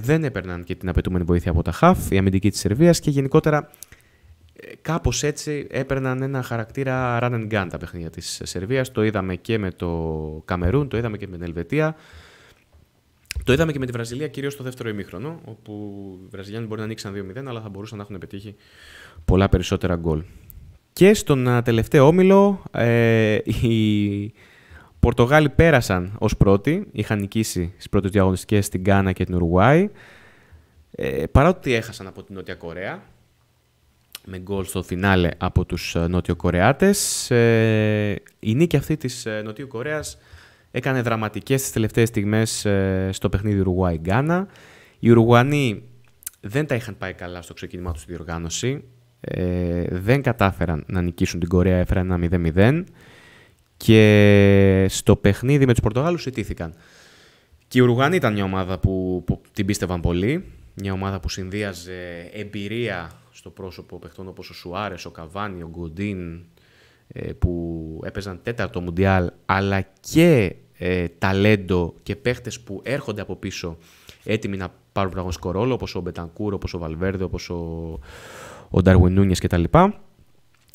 δεν έπαιρναν και την απαιτούμενη βοήθεια από τα ΧΑΦ, η αμυντική της Σερβίας και γενικότερα Κάπως έτσι έπαιρναν ένα χαρακτήρα run and gun τα παιχνίδια της Σερβίας. Το είδαμε και με το Καμερούν, το είδαμε και με την Ελβετία. Το είδαμε και με τη Βραζιλία κυρίως στο δεύτερο ημίχρονο, όπου οι Βραζιλιάνοι μπορεί να ανοίξαν 2-0, αλλά θα μπορούσαν να έχουν πετύχει πολλά περισσότερα γκολ. Και στον τελευταίο όμιλο, ε, οι Πορτογάλοι πέρασαν ως πρώτοι, είχαν νικήσει στις πρώτες διαγωνιστικές στην Γκάνα και την Ουρουάη, ε, παρά ότι έχασαν από την Νότια Κορέα, με γκολ στο φινάλε από τους ε, Νότιο Κορεάτες. Ε, η νίκη αυτή της ε, Νοτιού Κορέας έκανε δραματικές τις τελευταίες στιγμές στο παιχνίδι Ουρουάη-Γκάνα. Οι Ουρουανοί δεν τα είχαν πάει καλά στο ξεκίνημα τους στη διοργάνωση. Ε, δεν κατάφεραν να νικήσουν την Κορέα, έφεραν ένα 0-0 και στο παιχνίδι με τους Πορτογάλους ιτήθηκαν. Και οι Ουρουγανοί ήταν μια ομάδα που, που την πίστευαν πολύ, μια ομάδα που συνδύαζε εμπειρία στο πρόσωπο παιχτών όπως ο Σουάρες, ο Καβάνι, ο Γκοντίν ε, που έπαιζαν τέταρτο Μουντιάλ αλλά και ε, ταλέντο και παίχτες που έρχονται από πίσω έτοιμοι να πάρουν πραγματικό ρόλο όπως ο Μπετανκούρ, όπως ο Βαλβέρδε, όπως ο, ο κτλ.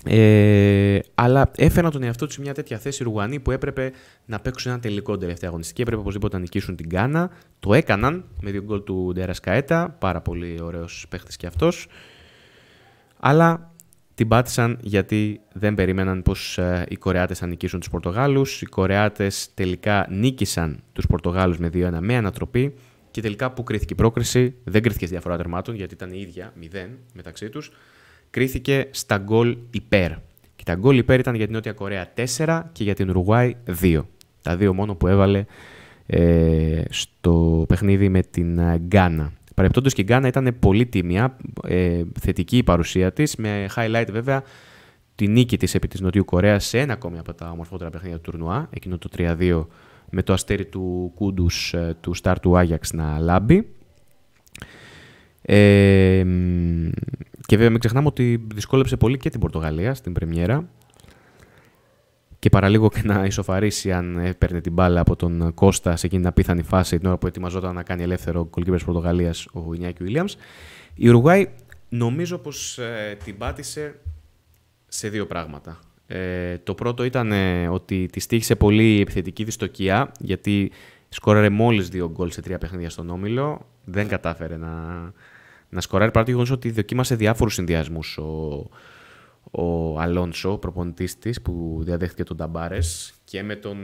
Ε, αλλά έφεραν τον εαυτό τους σε μια τέτοια θέση Ρουγανή, που έπρεπε να παίξουν ένα τελικό τελευταία αγωνιστική. Έπρεπε οπωσδήποτε να νικήσουν την Κάνα. Το έκαναν με δύο γκολ του Ντέρα Καέτα. Πάρα πολύ ωραίος παίχτης και αυτός αλλά την πάτησαν γιατί δεν περίμεναν πως ε, οι Κορεάτες θα νικήσουν τους Πορτογάλους. Οι Κορεάτες τελικά νίκησαν τους Πορτογάλους με 2-1 με ανατροπή και τελικά που κρίθηκε η πρόκριση, δεν κρίθηκε στη διαφορά τερμάτων γιατί ήταν η ίδια 0 μεταξύ τους, κρίθηκε στα γκολ υπέρ. Και τα γκολ υπέρ ήταν για την Νότια Κορέα 4 και για την Ουρουγουάη 2. Τα δύο μόνο που έβαλε ε, στο παιχνίδι με την ε, Γκάνα. Παρεμπιπτόντως και η Γκάνα ήταν πολύ τίμια, ε, θετική η παρουσία της, με highlight βέβαια τη νίκη της επί της Νοτιού Κορέας σε ένα ακόμη από τα ομορφότερα παιχνίδια του τουρνουά, εκείνο το 3-2 με το αστέρι του Κούντους ε, του Σταρ του Άγιαξ να λάμπει. Ε, και βέβαια μην ξεχνάμε ότι δυσκόλεψε πολύ και την Πορτογαλία στην Πρεμιέρα και παραλίγο και να ισοφαρίσει αν έπαιρνε ε, την μπάλα από τον Κώστα σε εκείνη την απίθανη φάση την ώρα που ετοιμαζόταν να κάνει ελεύθερο ο της Πορτογαλίας ο Ινιάκη Βίλιαμ. Η Ουρουγουάη νομίζω πως ε, την πάτησε σε δύο πράγματα. Ε, το πρώτο ήταν ε, ότι τη τύχησε πολύ η επιθετική δυστοκία γιατί σκόραρε μόλις δύο γκολ σε τρία παιχνίδια στον Όμιλο. Δεν κατάφερε να, να σκοράρει παρά το γεγονός ότι δοκίμασε διάφορους συνδυασμούς ο, ο Αλόνσο, ο προπονητής της που διαδέχτηκε τον Ταμπάρες και με, τον,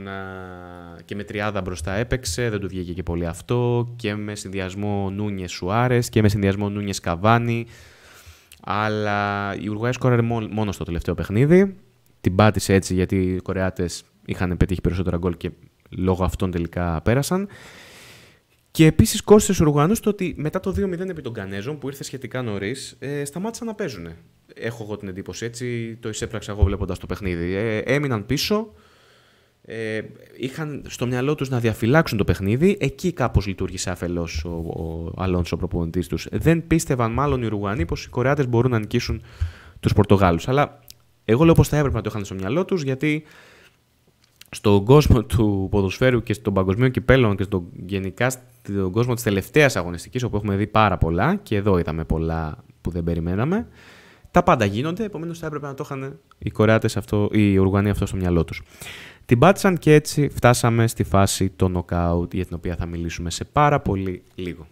και με τριάδα μπροστά έπαιξε, δεν του βγήκε και πολύ αυτό και με συνδυασμό Νούνιες σουάρες και με συνδυασμό Νούνιες Καβάνη αλλά η Ουρουάη σκόραρε μόνο στο τελευταίο παιχνίδι την πάτησε έτσι γιατί οι κορεάτες είχαν πετύχει περισσότερα γκολ και λόγω αυτών τελικά πέρασαν και επίσης κόστησε στους Ρουγανού το ότι μετά το 2-0 επί των Κανέζων, που ήρθε σχετικά νωρίς, ε, σταμάτησαν να παίζουν. Έχω εγώ την εντύπωση έτσι, το εισέπραξα εγώ βλέποντας το παιχνίδι. Ε, έμειναν πίσω, ε, είχαν στο μυαλό τους να διαφυλάξουν το παιχνίδι. Εκεί κάπως λειτουργήσε αφελώς ο, ο Αλόνσο προπονητής τους. Δεν πίστευαν μάλλον οι Ρουγανοί πως οι Κορεάτες μπορούν να νικήσουν τους Πορτογάλους. Αλλά εγώ λέω πως θα έπρεπε να το είχαν στο μυαλό τους, γιατί στον κόσμο του ποδοσφαίρου και στον παγκοσμίο κυπέλων και στον, γενικά στον κόσμο της τελευταίας αγωνιστικής όπου έχουμε δει πάρα πολλά και εδώ είδαμε πολλά που δεν περιμέναμε τα πάντα γίνονται, επομένως θα έπρεπε να το είχαν οι Κορεάτες αυτό, οι αυτό στο μυαλό τους. Την πάτησαν και έτσι φτάσαμε στη φάση των νοκάουτ για την οποία θα μιλήσουμε σε πάρα πολύ λίγο.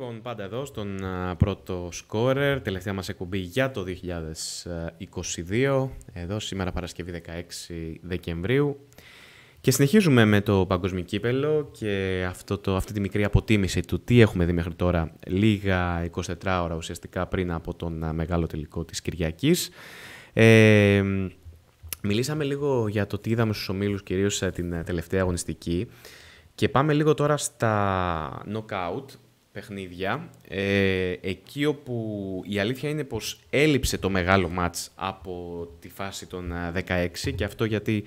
Λοιπόν, πάντα εδώ στον πρώτο σκόρερ, τελευταία μας εκπομπή για το 2022, εδώ σήμερα Παρασκευή 16 Δεκεμβρίου. Και συνεχίζουμε με το παγκοσμιο κύπελο και αυτό το, αυτή τη μικρή αποτίμηση του τι έχουμε δει μέχρι τώρα λίγα 24 ώρα ουσιαστικά πριν από τον μεγάλο τελικό της Κυριακής. Ε, μιλήσαμε λίγο για το τι είδαμε στους ομίλους κυρίως ε, την ε, τελευταία αγωνιστική και πάμε λίγο τώρα στα knockout παιχνίδια, ε, εκεί όπου η αλήθεια είναι πως έλειψε το μεγάλο μάτς από τη φάση των 16 ε, και αυτό γιατί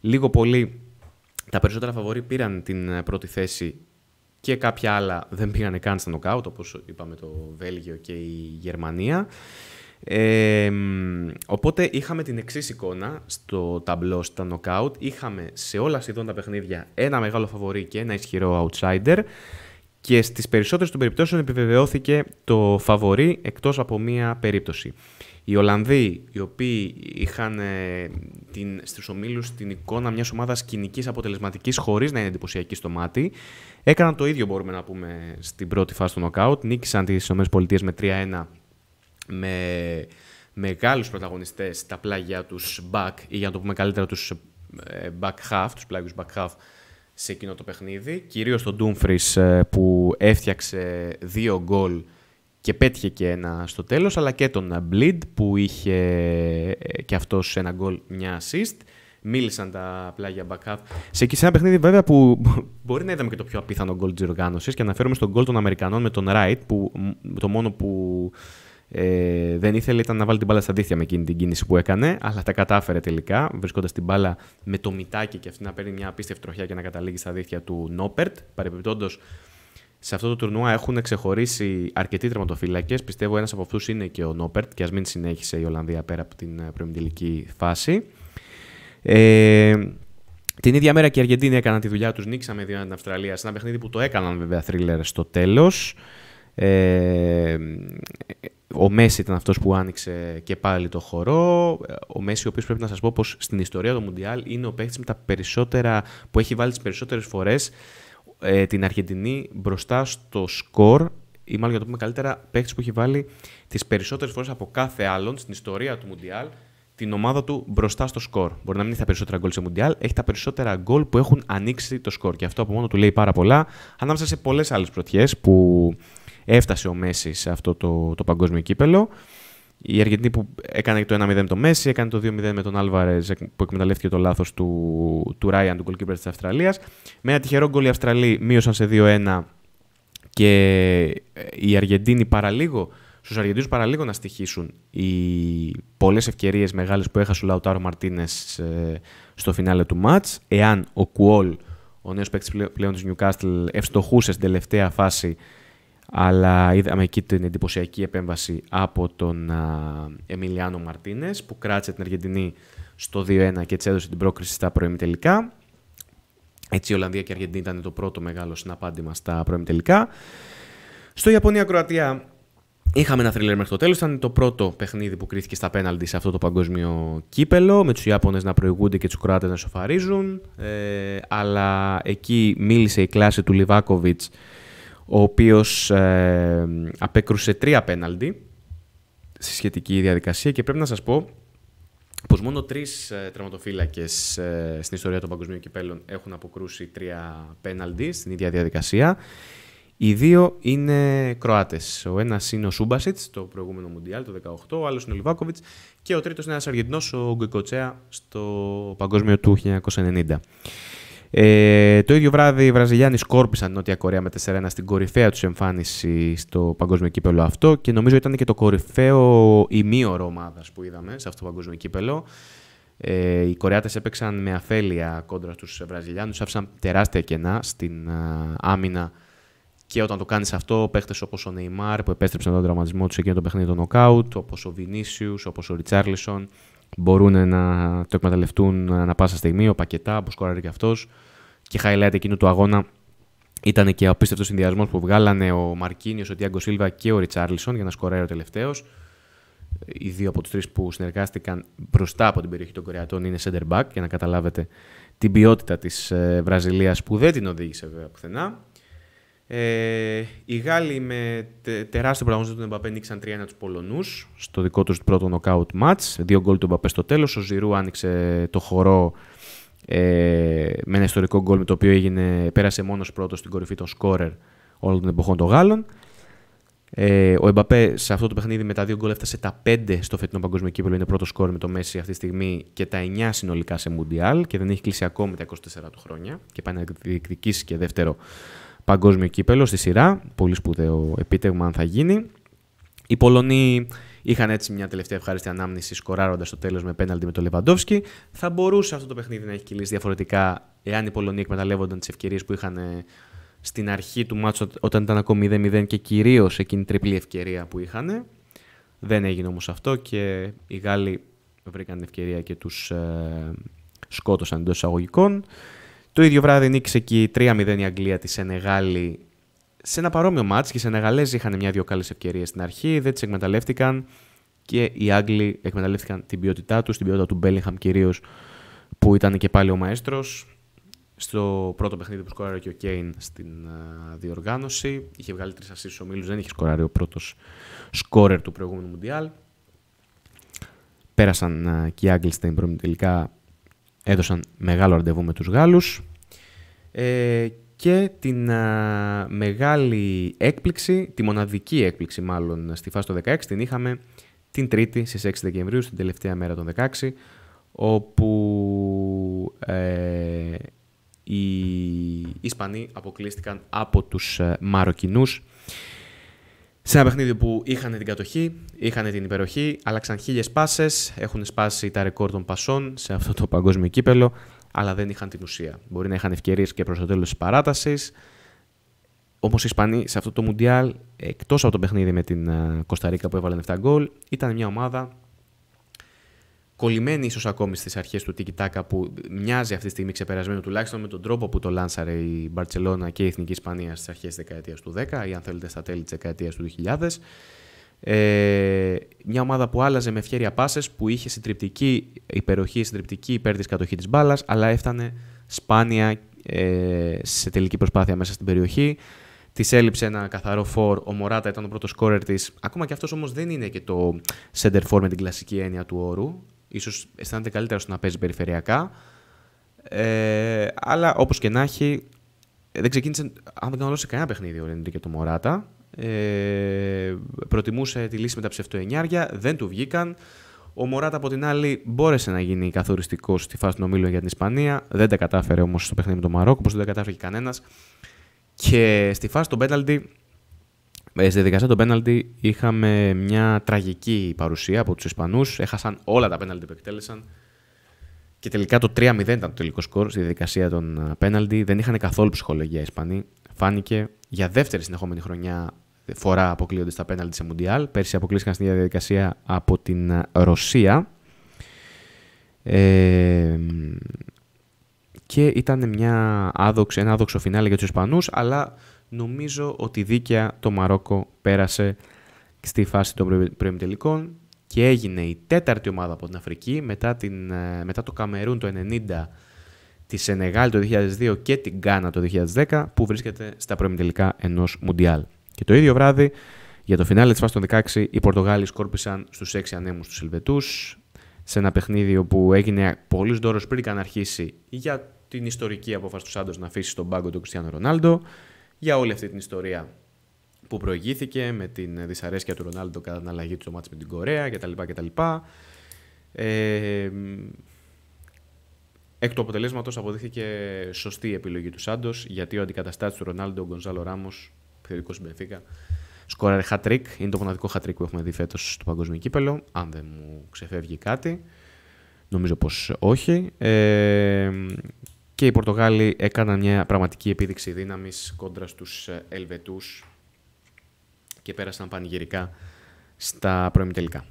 λίγο πολύ τα περισσότερα φαβορή πήραν την ε, πρώτη θέση και κάποια άλλα δεν πήγαν καν στα νοκάουτ, όπως είπαμε το Βέλγιο και η Γερμανία. Ε, οπότε είχαμε την εξής εικόνα στο ταμπλό στα νοκάουτ. Είχαμε σε όλα σχεδόν τα παιχνίδια ένα μεγάλο φαβορή και ένα ισχυρό outsider και στις περισσότερες των περιπτώσεων επιβεβαιώθηκε το φαβορή εκτός από μία περίπτωση. Οι Ολλανδοί, οι οποίοι είχαν ε, την, στους ομίλους την εικόνα μιας ομάδας κοινικής αποτελεσματικής χωρίς να είναι εντυπωσιακή στο μάτι, έκαναν το ίδιο μπορούμε να πούμε στην πρώτη φάση του νοκάουτ, νίκησαν τις ΗΠΑ με 3-1 με μεγάλους πρωταγωνιστές τα πλάγια τους back ή για να το πούμε καλύτερα τους ε, back half, τους πλάγιους back half σε εκείνο το παιχνίδι. Κυρίως τον Ντούμφρις ε, που έφτιαξε δύο γκολ και πέτυχε και ένα στο τέλος, αλλά και τον Μπλίντ που είχε ε, και αυτός ένα γκολ, μια assist. Μίλησαν τα πλάγια backup. Σε ένα παιχνίδι, βέβαια, που μπορεί να είδαμε και το πιο απίθανο γκολ της οργάνωση και αναφέρομαι στον γκολ των Αμερικανών με τον Wright, που το μόνο που ε, δεν ήθελε ήταν να βάλει την μπάλα στα δίχτυα με εκείνη την κίνηση που έκανε, αλλά τα κατάφερε τελικά, βρίσκοντα την μπάλα με το μητάκι και αυτή να παίρνει μια απίστευτη τροχιά και να καταλήγει στα δίχτυα του Νόπερτ. Παρεμπιπτόντως, σε αυτό το τουρνουά έχουν ξεχωρίσει αρκετοί τερματοφύλακες. Πιστεύω ένας από αυτούς είναι και ο Νόπερτ, και ας μην συνέχισε η Ολλανδία πέρα από την ε, προημιτελική φάση. Ε, την ίδια μέρα και η Αργεντίνη έκαναν τη δουλειά τους, νίξαμε δύο την Αυστραλία σε ένα παιχνίδι που το έκαναν βέβαια θρίλερ στο τέλος. Ε, ο Μέση ήταν αυτός που άνοιξε και πάλι το χορό. Ο Μέση, ο οποίος πρέπει να σας πω πως στην ιστορία του Μουντιάλ είναι ο παίχτης με τα περισσότερα, που έχει βάλει τις περισσότερες φορές ε, την Αργεντινή μπροστά στο σκορ ή μάλλον για το πούμε καλύτερα, παίχτη που έχει βάλει τις περισσότερες φορές από κάθε άλλον στην ιστορία του Μουντιάλ την ομάδα του μπροστά στο σκορ. Μπορεί να μην έχει τα περισσότερα γκολ σε Μουντιάλ, έχει τα περισσότερα γκολ που έχουν ανοίξει το σκορ. Και αυτό από μόνο του λέει πάρα πολλά. Ανάμεσα σε πολλές άλλες πρωτιές που Έφτασε ο Μέση σε αυτό το, το παγκόσμιο κύπελο. Η Αργεντινή που έκανε το 1-0 με τον Μέση, έκανε το 2-0 με τον Άλβαρες που εκμεταλλεύτηκε το λάθος του, του Ράιαν, του goalkeeper της Αυστραλίας. Με ένα τυχερό γκολ οι Αυστραλοί μείωσαν σε 2-1 και ε, οι Αργεντίνοι παραλίγο, στους Αργεντίνου παραλίγο να στοιχήσουν οι πολλές ευκαιρίες μεγάλες που έχασε ο Λαουτάρο Μαρτίνες ε, στο φινάλε του ματ. Εάν ο Κουόλ, ο νέος παίκτης πλέον της Νιουκάστλ, ευστοχούσε στην τελευταία φάση αλλά είδαμε εκεί την εντυπωσιακή επέμβαση από τον Εμιλιάνο Μαρτίνες που κράτησε την Αργεντινή στο 2-1 και έτσι έδωσε την πρόκριση στα προημιτελικά. Έτσι η Ολλανδία και η Αργεντινή ήταν το πρώτο μεγάλο συναπάντημα στα προημιτελικά. Στο Ιαπωνία-Κροατία είχαμε ένα θρίλερ μέχρι το τέλος. Ήταν το πρώτο παιχνίδι που κρίθηκε στα πέναλτι σε αυτό το παγκόσμιο κύπελο. Με τους Ιάπωνες να προηγούνται και τους Κροάτες να σοφαρίζουν. Ε, αλλά εκεί μίλησε η κλάση του Λιβάκοβιτ ο οποίος ε, απέκρουσε τρία πέναλντι στη σχετική διαδικασία και πρέπει να σας πω πως μόνο τρεις ε, ε στην ιστορία των παγκοσμίων κυπέλων έχουν αποκρούσει τρία πέναλντι στην ίδια διαδικασία. Οι δύο είναι Κροάτες. Ο ένας είναι ο Σούμπασιτ, το προηγούμενο Μουντιάλ, το 18, ο άλλος είναι ο Λιβάκοβιτ και ο τρίτος είναι ένας Αργεντινός, ο Γκοικοτσέα, στο Παγκόσμιο του 1990. Ε, το ίδιο βράδυ οι Βραζιλιάνοι σκόρπισαν την Νότια Κορέα με 4-1 στην κορυφαία τους εμφάνιση στο παγκόσμιο κύπελο αυτό και νομίζω ήταν και το κορυφαίο ημίωρο ομάδα που είδαμε σε αυτό το παγκόσμιο κύπελο. Ε, οι κορεάτες έπαιξαν με αφέλεια κόντρα στους Βραζιλιάνους, άφησαν τεράστια κενά στην άμυνα και όταν το κάνεις αυτό, παίχτες όπως ο Νεϊμάρ που επέστρεψαν τον τραυματισμό του σε εκείνο το παιχνίδι το νοκάουτ, όπως ο Βινίσιους, όπως ο Ριτσάρλισον, μπορούν να το εκμεταλλευτούν ανα πάσα στιγμή. Ο Πακετά που σκόραρε και αυτός. Και highlight εκείνου του αγώνα ήταν και ο απίστευτος συνδυασμός που βγάλανε ο Μαρκίνιος, ο Τιάγκο Σίλβα και ο Ριτσάρλισον για να σκοράρει ο τελευταίος. Οι δύο από τους τρεις που συνεργάστηκαν μπροστά από την περιοχή των Κορεατών είναι center back για να καταλάβετε την ποιότητα της ε, Βραζιλίας που δεν την οδήγησε βέβαια πουθενά. Ε, οι Γάλλοι με τε, τεράστιο πραγματικό του Μπαπέ νίξαν 3-1 τους Πολωνούς στο δικό τους πρώτο νοκάουτ ματ. Δύο γκολ του Μπαπέ στο τέλος. Ο Ζηρού άνοιξε το χορό ε, με ένα ιστορικό γκολ με το οποίο έγινε, πέρασε μόνος πρώτος στην κορυφή των σκόρερ όλων των εποχών των Γάλλων. Ε, ο Εμπαπέ σε αυτό το παιχνίδι με τα δύο γκολ έφτασε τα 5 στο φετινό παγκόσμιο κύπελο. Είναι πρώτο σκόρ με το Μέση αυτή τη στιγμή και τα 9 συνολικά σε Μουντιάλ και δεν έχει κλείσει ακόμη τα 24 του χρόνια και πάει να διεκδικήσει και δεύτερο παγκόσμιο κύπελο στη σειρά. Πολύ σπουδαίο επίτευγμα αν θα γίνει. Οι Πολωνοί είχαν έτσι μια τελευταία ευχάριστη ανάμνηση σκοράροντας το τέλος με πέναλτι με τον Λεβαντόφσκι. Θα μπορούσε αυτό το παιχνίδι να έχει κυλήσει διαφορετικά εάν οι Πολωνοί εκμεταλλεύονταν τις ευκαιρίες που είχαν ε, στην αρχή του μάτσου όταν ήταν ακόμη 0-0 και κυρίως εκείνη η τριπλή ευκαιρία που είχαν. Δεν έγινε όμως αυτό και οι Γάλλοι βρήκαν ευκαιρία και τους ε, σκότωσαν εντός εισαγωγικών. Το ίδιο βράδυ νίκησε και η 3-0 η Αγγλία τη Σενεγάλη σε ένα παρόμοιο μάτς και οι Σενεγαλέζοι είχαν μια-δυο καλές ευκαιρίες στην αρχή, δεν τις εκμεταλλεύτηκαν και οι Άγγλοι εκμεταλλεύτηκαν την ποιότητά τους, την ποιότητα του Μπέλιγχαμ κυρίως, που ήταν και πάλι ο μαέστρος. Στο πρώτο παιχνίδι που σκοράρει και ο Κέιν στην διοργάνωση, είχε βγάλει τρεις ασίσει ο Μίλους, δεν είχε σκοράρει ο πρώτος σκόρερ του προηγούμενου Μουντιάλ. Πέρασαν και οι Άγγλοι στην τελικά, έδωσαν μεγάλο ραντεβού με τους Γάλλους. Ε, και την μεγάλη έκπληξη, τη μοναδική έκπληξη μάλλον στη φάση των 16, την είχαμε την Τρίτη στις 6 Δεκεμβρίου, στην τελευταία μέρα των 16, όπου ε, οι Ισπανοί αποκλείστηκαν από τους ε, Μαροκινούς σε ένα παιχνίδι που είχαν την κατοχή, είχαν την υπεροχή, άλλαξαν χίλιες πάσες, έχουν σπάσει τα ρεκόρ των πασών σε αυτό το παγκόσμιο κύπελο αλλά δεν είχαν την ουσία. Μπορεί να είχαν ευκαιρίες και προς το τέλος της παράτασης. Όμως οι Ισπανοί σε αυτό το Μουντιάλ, εκτός από το παιχνίδι με την ε, Κωνσταντίνα που έβαλαν 7 γκολ, ήταν μια ομάδα κολλημένη ίσως ακόμη στις αρχές του Τίκι Τάκα που μοιάζει αυτή τη στιγμή ξεπερασμένο τουλάχιστον με τον τρόπο που το λάνσαρε η Μπαρσελόνα και η Εθνική Ισπανία στις αρχές της δεκαετίας του 10 ή αν θέλετε στα τέλη της δεκαετίας του 2000. Ε, μια ομάδα που άλλαζε με ευχέρεια πάσες, που είχε συντριπτική υπεροχή, συντριπτική υπέρ τη κατοχή της μπάλας, αλλά έφτανε σπάνια ε, σε τελική προσπάθεια μέσα στην περιοχή. Της έλειψε ένα καθαρό φόρ. Ο Μωράτα ήταν ο πρώτος σκόρερ της. Ακόμα και αυτός όμως δεν είναι και το center for με την κλασική έννοια του όρου. Ίσως αισθάνεται καλύτερα στο να παίζει περιφερειακά. Ε, αλλά όπως και να έχει, ε, δεν ξεκίνησε, αν δεν κάνω σε κανένα παιχνίδι ο Ρενρή και το Μωράτα. Ε, προτιμούσε τη λύση με τα ψευτοενιάρια, δεν του βγήκαν. Ο Μωράτα από την άλλη μπόρεσε να γίνει καθοριστικός στη φάση των ομίλων για την Ισπανία. Δεν τα κατάφερε όμως στο παιχνίδι με το Μαρόκο, όπως δεν τα κατάφερε και κανένας. Και στη φάση των πέναλτι, ε, στη διαδικασία των πέναλτι, είχαμε μια τραγική παρουσία από τους Ισπανούς. Έχασαν όλα τα πέναλτι που εκτέλεσαν. Και τελικά το 3-0 ήταν το τελικό σκορ στη διαδικασία των ε, πέναλτι. Δεν είχαν καθόλου ψυχολογία οι Ισπανοί. Φάνηκε για δεύτερη συνεχόμενη χρονιά φορά αποκλείονται στα πέναλτι σε Μουντιάλ. Πέρσι αποκλείστηκαν στην διαδικασία από την Ρωσία. Ε, και ήταν μια άδοξη, ένα άδοξο φινάλε για τους Ισπανούς, αλλά νομίζω ότι δίκαια το Μαρόκο πέρασε στη φάση των προημιτελικών και έγινε η τέταρτη ομάδα από την Αφρική μετά, την, ε, μετά το Καμερούν το 90 τη Σενεγάλη το 2002 και την Γκάνα το 2010 που βρίσκεται στα προημιτελικά ενός Μουντιάλ. Και το ίδιο βράδυ για το φινάλε της φάσης των 16 οι Πορτογάλοι σκόρπισαν στους 6 ανέμους τους Ελβετούς, σε ένα παιχνίδι που έγινε πολλής δώρος πριν καν αρχίσει για την ιστορική απόφαση του Σάντος να αφήσει στον πάγκο του Κριστιανό Ρονάλντο, για όλη αυτή την ιστορία που προηγήθηκε με την δυσαρέσκεια του Ρονάλντο κατά την αλλαγή του μάτς με την Κορέα κτλ. κτλ. Ε, Εκ του αποτελέσματος αποδείχθηκε σωστή η επιλογή του Σάντος, γιατί ο αντικαταστάτης του Ρονάλντο, ο Γκονζάλο Ράμος, θεωρητικό συμπενθήκα, σκόραρε χατρίκ. Είναι το μοναδικό χατρίκ που έχουμε δει φέτος στο Παγκόσμιο Κύπελο, αν δεν μου ξεφεύγει κάτι. Νομίζω πως όχι. Ε, και οι Πορτογάλοι έκαναν μια πραγματική επίδειξη δύναμης κόντρα στους ε, Ελβετούς και πέρασαν πανηγυρικά στα πρώιμη τελικά.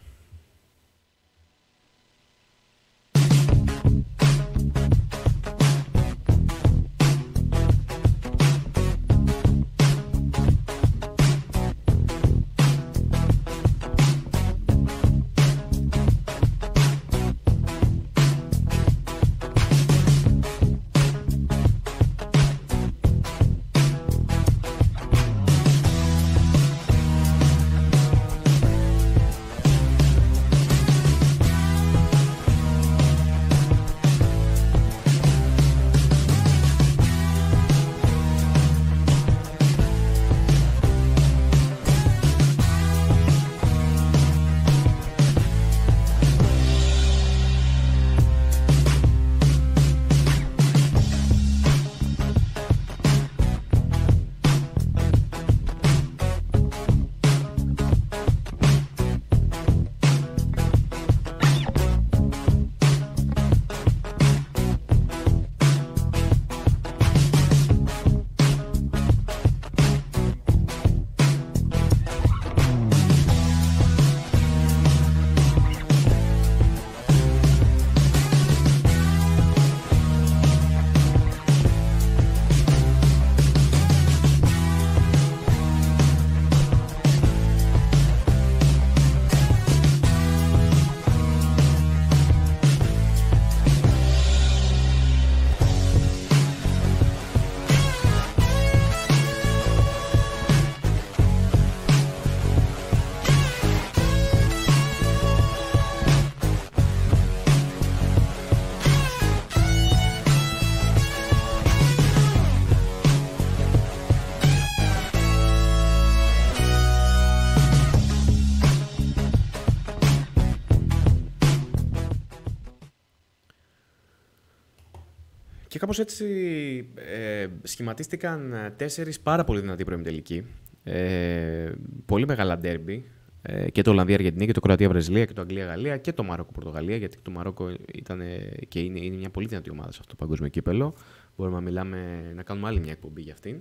κάπως έτσι ε, σχηματίστηκαν ε, τέσσερις πάρα πολύ δυνατοί προεμιτελικοί. Ε, πολύ μεγάλα ντέρμπι. Ε, και το Ολλανδία-Αργεντινή και το Κροατία-Βραζιλία και το Αγγλία-Γαλλία και το Μαρόκο-Πορτογαλία. Γιατί το Μαρόκο ήταν ε, και είναι, είναι μια πολύ δυνατή ομάδα σε αυτό το παγκόσμιο κύπελο. Μπορούμε να μιλάμε, να κάνουμε άλλη μια εκπομπή για αυτήν.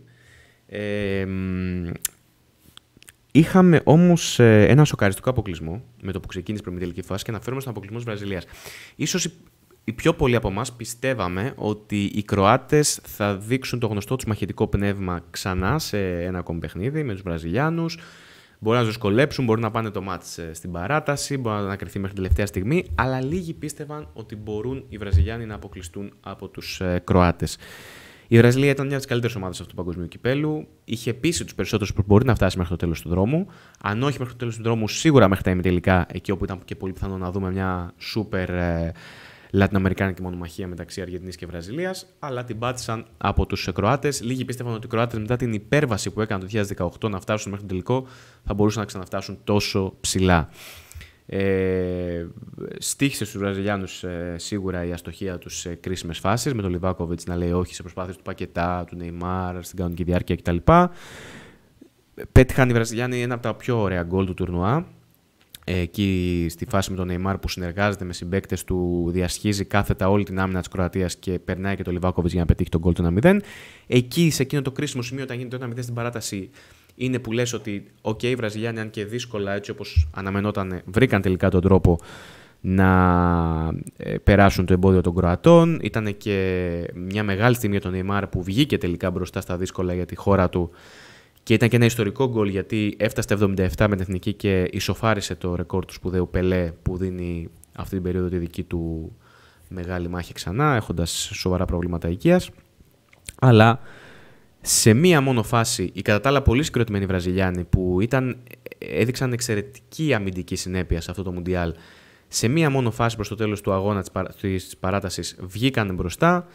Ε, Είχαμε όμως ε, ένα σοκαριστικό αποκλεισμό με το που ξεκίνησε η προμηθευτική φάση και αναφέρομαι στον αποκλεισμό της Βραζιλίας. σω οι πιο πολλοί από εμάς πιστεύαμε ότι οι Κροάτες θα δείξουν το γνωστό τους μαχητικό πνεύμα ξανά σε ένα ακόμη παιχνίδι με τους Βραζιλιάνους. Μπορεί να τους δυσκολέψουν, μπορεί να πάνε το μάτς ε, στην παράταση, μπορεί να ανακριθεί μέχρι την τελευταία στιγμή. Αλλά λίγοι πίστευαν ότι μπορούν οι Βραζιλιάνοι να αποκλειστούν από τους ε, Κροάτες. Η Βραζιλία ήταν μια από τις καλύτερες ομάδες αυτού του παγκοσμίου κυπέλου. Είχε πείσει τους περισσότερους που μπορεί να φτάσει μέχρι το τέλος του δρόμου. Αν όχι μέχρι το τέλος του δρόμου, σίγουρα μέχρι τα ημιτελικά, εκεί όπου ήταν και πολύ πιθανό να δούμε μια σούπερ ε, Λατινοαμερικάνικη μονομαχία μεταξύ Αργεντινής και Βραζιλίας, αλλά την πάτησαν από τους Κροάτε. Λίγοι πίστευαν ότι οι Κροάτες μετά την υπέρβαση που έκαναν το 2018 να φτάσουν μέχρι τον τελικό θα μπορούσαν να ξαναφτάσουν τόσο ψηλά. Ε, στήχησε στους Βραζιλιάνους ε, σίγουρα η αστοχία τους σε κρίσιμες φάσεις, με τον Λιβάκοβιτ να λέει όχι σε προσπάθειες του Πακετά, του Νεϊμάρ, στην κανονική διάρκεια κτλ. Πέτυχαν οι Βραζιλιάνοι ένα από τα πιο ωραία γκολ του τουρνουά εκεί στη φάση με τον Νεϊμάρ που συνεργάζεται με συμπαίκτες του, διασχίζει κάθετα όλη την άμυνα της κροατίας και περνάει και το Λιβάκοβιτ για να πετύχει τον κόλτο 1-0. Εκεί, σε εκείνο το κρίσιμο σημείο, όταν γίνεται το 1-0 στην παράταση, είναι που λες ότι οκ, okay, οι Βραζιλιάνοι, αν και δύσκολα, έτσι όπως αναμενόταν, βρήκαν τελικά τον τρόπο να ε, περάσουν το εμπόδιο των Κροατών. Ήταν και μια μεγάλη στιγμή για τον Νεϊμάρ που βγήκε τελικά μπροστά στα δύσκολα για τη χώρα του και ήταν και ένα ιστορικό γκολ γιατί έφτασε 77 με την εθνική και ισοφάρισε το ρεκόρ τους σπουδαίου Πελέ που δίνει αυτή την περίοδο τη δική του μεγάλη μάχη ξανά, έχοντας σοβαρά προβλήματα οικεία. Αλλά σε μία μόνο φάση οι κατά τα άλλα πολύ συγκροτημένοι Βραζιλιάνοι που ήταν, έδειξαν εξαιρετική αμυντική συνέπεια σε αυτό το Μουντιάλ. Σε μία μόνο φάση προς το τέλος του αγώνα της, της παράτασης βγήκαν μπροστά.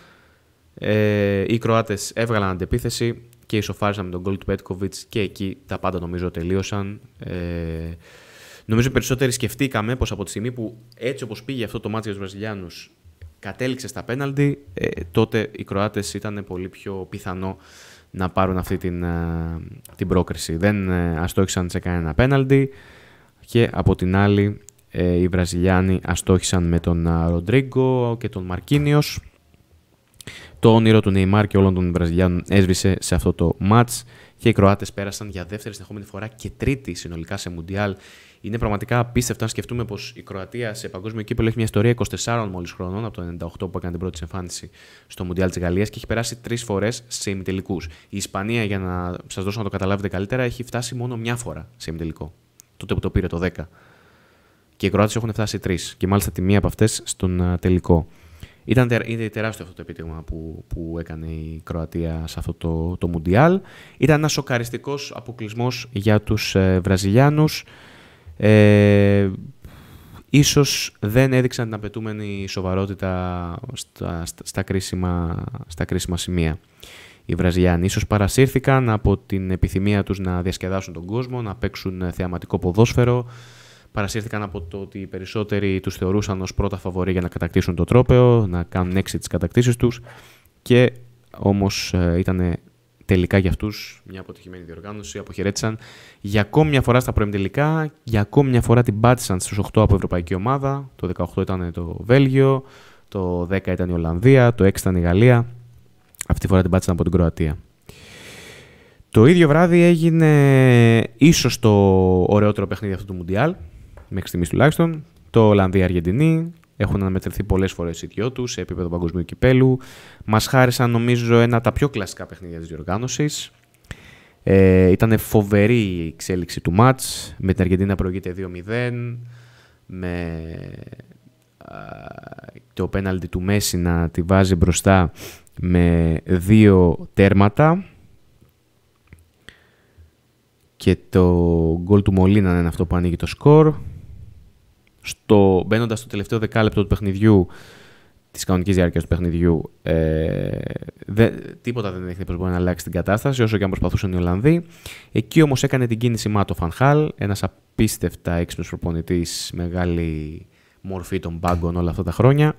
Ε, οι Κροάτες έβγαλαν αντεπίθεση, και ισοφάρισαν με τον γκολ του Πέτκοβιτ και εκεί τα πάντα νομίζω τελείωσαν. Ε, νομίζω περισσότεροι σκεφτήκαμε πως από τη στιγμή που έτσι όπως πήγε αυτό το μάτι για τους Βραζιλιάνους κατέληξε στα πέναλτι, ε, τότε οι Κροάτες ήταν πολύ πιο πιθανό να πάρουν αυτή την, ε, την πρόκριση. Δεν ε, αστόχησαν σε κανένα πέναλτι και από την άλλη οι Βραζιλιάνοι αστόχησαν με τον Ροντρίγκο και τον Μαρκίνιος το όνειρο του Νεϊμάρ και όλων των Βραζιλιάνων έσβησε σε αυτό το match και οι Κροάτες πέρασαν για δεύτερη συνεχόμενη φορά και τρίτη συνολικά σε Μουντιάλ. Είναι πραγματικά απίστευτο να σκεφτούμε πως η Κροατία σε παγκόσμιο κύπελο έχει μια ιστορία 24 μόλις χρονών από το 98 που έκανε την πρώτη εμφάνιση στο Μουντιάλ της Γαλλίας και έχει περάσει τρεις φορές σε ημιτελικούς. Η Ισπανία, για να σας δώσω να το καταλάβετε καλύτερα, έχει φτάσει μόνο μια φορά σε ημιτελικό. Τότε που το πήρε το 10. Και οι Κροάτες έχουν φτάσει τρεις. Και μάλιστα τη μία από αυτές στον τελικό. Ήταν είναι τεράστιο αυτό το επίτευγμα που, που έκανε η Κροατία σε αυτό το, το Μουντιάλ. Ήταν ένας σοκαριστικός αποκλεισμός για τους ε, Βραζιλιάνους. Ε, ίσως δεν έδειξαν την απαιτούμενη σοβαρότητα στα, στα, κρίσιμα, στα κρίσιμα σημεία οι Βραζιλιάνοι. Ίσως παρασύρθηκαν από την επιθυμία τους να διασκεδάσουν τον κόσμο, να παίξουν θεαματικό ποδόσφαιρο, παρασύρθηκαν από το ότι οι περισσότεροι τους θεωρούσαν ως πρώτα φαβορή για να κατακτήσουν το τρόπεο, να κάνουν έξι τις κατακτήσεις τους και όμως ε, ήταν τελικά για αυτούς μια αποτυχημένη διοργάνωση, αποχαιρέτησαν για ακόμη μια φορά στα τελικά. για ακόμη μια φορά την πάτησαν στους 8 από ευρωπαϊκή ομάδα, το 18 ήταν το Βέλγιο, το 10 ήταν η Ολλανδία, το 6 ήταν η Γαλλία, αυτή τη φορά την πάτησαν από την Κροατία. Το ίδιο βράδυ έγινε ίσως το ωραιότερο παιχνίδι αυτού του Μουντιάλ, μέχρι στιγμής τουλάχιστον. Το Ολλανδία-Αργεντινή. Έχουν αναμετρηθεί πολλές φορές οι δυο τους σε επίπεδο παγκοσμίου κυπέλου. Μας χάρισαν, νομίζω, ένα από τα πιο κλασικά παιχνίδια της διοργάνωσης. Ε, ήταν φοβερή η εξέλιξη του μάτς. Με την να προηγειται προηγείται 2-0. Με το πέναλτι του Μέση να τη βάζει μπροστά με δύο τέρματα. Και το γκολ του Μολίνα ναι, είναι αυτό που ανοίγει το σκορ στο, μπαίνοντας στο τελευταίο δεκάλεπτο του παιχνιδιού, της κανονικής διάρκειας του παιχνιδιού, ε, δε, τίποτα δεν έχει μπορεί να αλλάξει την κατάσταση, όσο και αν προσπαθούσαν οι Ολλανδοί. Εκεί όμως έκανε την κίνηση Μάτο Φανχάλ, ένας απίστευτα έξυπνος προπονητής, μεγάλη μορφή των μπάγκων όλα αυτά τα χρόνια.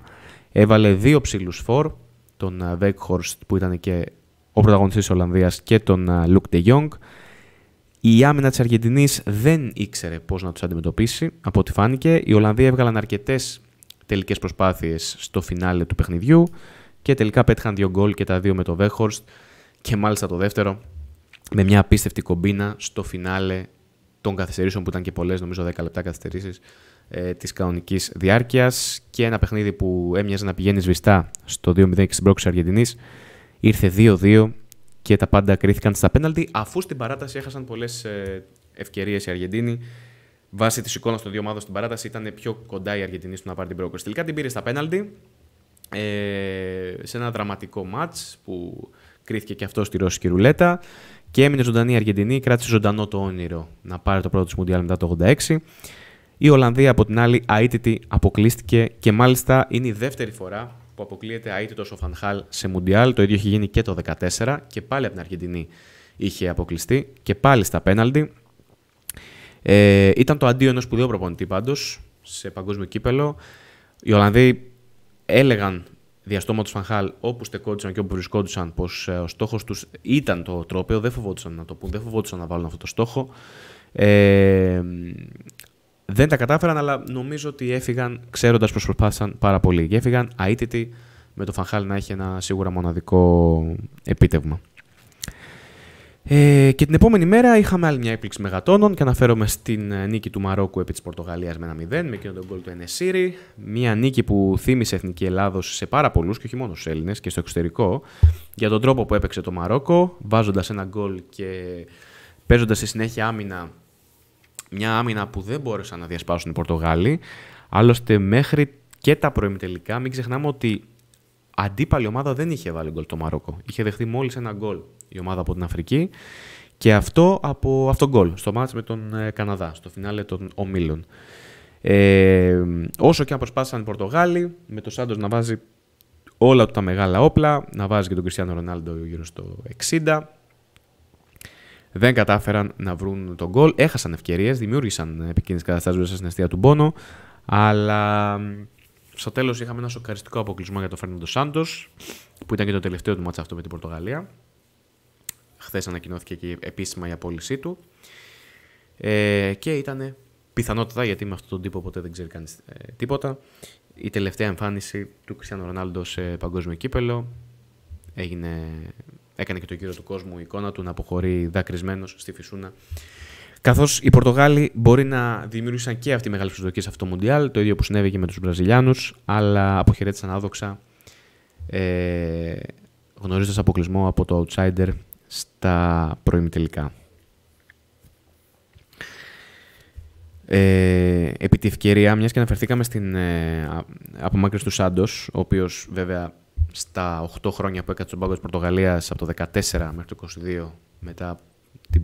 Έβαλε δύο ψηλούς φορ, τον Βέκχορστ ε, που ήταν και ο πρωταγωνιστής της Ολλανδίας και τον Λουκ Ντε η άμυνα της Αργεντινής δεν ήξερε πώς να τους αντιμετωπίσει, από ό,τι φάνηκε. Οι Ολλανδοί έβγαλαν αρκετές τελικές προσπάθειες στο φινάλε του παιχνιδιού και τελικά πέτυχαν δύο γκολ και τα δύο με το Βέχορστ και μάλιστα το δεύτερο με μια απίστευτη κομπίνα στο φινάλε των καθυστερήσεων που ήταν και πολλές, νομίζω 10 λεπτά καθυστερήσεις ε, της κανονικής διάρκειας και ένα παιχνίδι που έμοιαζε να πηγαίνει σβηστά στο 2-0 και στην πρόκληση Αργεντινής. Ήρθε 2-2 και τα πάντα κρίθηκαν στα πέναλτι, αφού στην παράταση έχασαν πολλές ε, ευκαιρίες οι Αργεντίνοι. Βάσει της εικόνας των δύο ομάδων στην παράταση ήταν πιο κοντά οι Αργεντινή στο να πάρει την πρόκληση. Τελικά την πήρε στα πέναλτι ε, σε ένα δραματικό μάτ που κρίθηκε και αυτό στη Ρώσικη Ρουλέτα. Και έμεινε ζωντανή η Αργεντινή, κράτησε ζωντανό το όνειρο να πάρει το πρώτο της Μουντιάλ μετά το 86. Η Ολλανδία από την άλλη αίτητη αποκλείστηκε και μάλιστα είναι η δεύτερη φορά που αποκλείεται αίτητος ο Φανχάλ σε Μουντιάλ. Το ίδιο είχε γίνει και το 2014 και πάλι από την Αργεντινή είχε αποκλειστεί και πάλι στα πέναλτι. Ε, ήταν το αντίο ενός σπουδαίου προπονητή πάντως σε παγκόσμιο κύπελο. Οι Ολλανδοί έλεγαν διαστόματος Φανχάλ όπου στεκόντουσαν και όπου βρισκόντουσαν πως ε, ο στόχος τους ήταν το τρόπαιο. Δεν φοβόντουσαν να το πούν, δεν φοβόντουσαν να βάλουν αυτό το στόχο. Ε, δεν τα κατάφεραν, αλλά νομίζω ότι έφυγαν ξέροντας πως προσπάθησαν πάρα πολύ. Και έφυγαν αίτητοι με το Φανχάλ να έχει ένα σίγουρα μοναδικό επίτευγμα. Ε, και την επόμενη μέρα είχαμε άλλη μια έκπληξη μεγατόνων και αναφέρομαι στην ε, νίκη του Μαρόκου επί της Πορτογαλίας με ένα 0 με εκείνον τον γκολ του Ενεσύρη. Μια νίκη που θύμισε Εθνική Ελλάδο σε πάρα πολλούς και όχι μόνο στους Έλληνες και στο εξωτερικό για τον τρόπο που έπαιξε το Μαρόκο, βάζοντας ένα γκολ και παίζοντας στη συνέχεια άμυνα μια άμυνα που δεν μπόρεσαν να διασπάσουν οι Πορτογάλοι. Άλλωστε, μέχρι και τα τελικά μην ξεχνάμε ότι αντίπαλη ομάδα δεν είχε βάλει γκολ το Μαρόκο. Είχε δεχτεί μόλις ένα γκολ η ομάδα από την Αφρική. Και αυτό από αυτόν γκολ στο μάτς με τον ε, Καναδά, στο φινάλε των ομίλων. Ε, όσο και αν προσπάθησαν οι Πορτογάλοι, με τον Σάντος να βάζει όλα του τα μεγάλα όπλα, να βάζει και τον Κριστιανό Ρονάλντο γύρω στο 60, δεν κατάφεραν να βρουν τον γκολ. Έχασαν ευκαιρίες, δημιούργησαν επικίνδυνες καταστάσεις μέσα στην αιστεία του Μπόνο. Αλλά στο τέλος είχαμε ένα σοκαριστικό αποκλεισμό για τον Φέρνοντο Σάντος, που ήταν και το τελευταίο του μάτσα αυτό με την Πορτογαλία. Χθες ανακοινώθηκε και επίσημα η απόλυσή του. Ε, και ήταν πιθανότητα γιατί με αυτόν τον τύπο ποτέ δεν ξέρει κανείς ε, τίποτα, η τελευταία εμφάνιση του Κριστιανού Ρονάλντο σε παγκόσμιο κύπελο. Έγινε Έκανε και τον κύριο του κόσμου η εικόνα του να αποχωρεί δακρυσμένος στη φυσούνα. Καθώς οι Πορτογάλοι μπορεί να δημιούργησαν και αυτή τη μεγάλη προσδοκία σε αυτό το Μουντιάλ, το ίδιο που συνέβη και με τους Βραζιλιάνους, αλλά αποχαιρέτησαν άδοξα ε, γνωρίζοντας αποκλεισμό από το outsider στα προημιτελικά. Ε, επί τη ευκαιρία, μιας και αναφερθήκαμε στην ε, απομάκρυνση του Σάντος, ο οποίος βέβαια στα 8 χρόνια που έκανε στον πάγκο της Πορτογαλίας από το 14 μέχρι το 2022, μετά την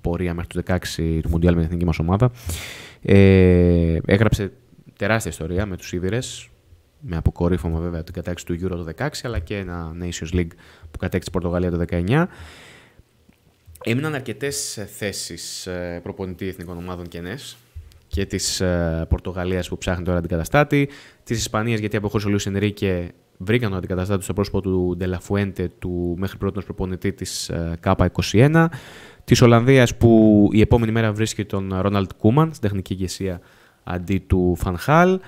πορεία μέχρι το 16 του Μουντιάλ με την εθνική μας ομάδα ε, έγραψε τεράστια ιστορία με τους Ήβηρες με αποκορύφωμα βέβαια την κατάξη του Euro το 16 αλλά και ένα Nations League που κατέκτησε Πορτογαλία το 2019. Έμειναν αρκετές θέσεις ε, προπονητή εθνικών ομάδων κενέ και της ε, Πορτογαλίας που ψάχνει τώρα αντικαταστάτη, της Ισπανίας γιατί αποχώρησε ο Λουίς Ενρίκε βρήκαν τον αντικαταστάτη στο πρόσωπο του Ντελαφουέντε, του μέχρι πρώτη προπονητή της K21. Ε, της Ολλανδίας που η επόμενη μέρα βρίσκει τον Ρόναλτ Κούμαν στην τεχνική ηγεσία αντί του Φανχάλ.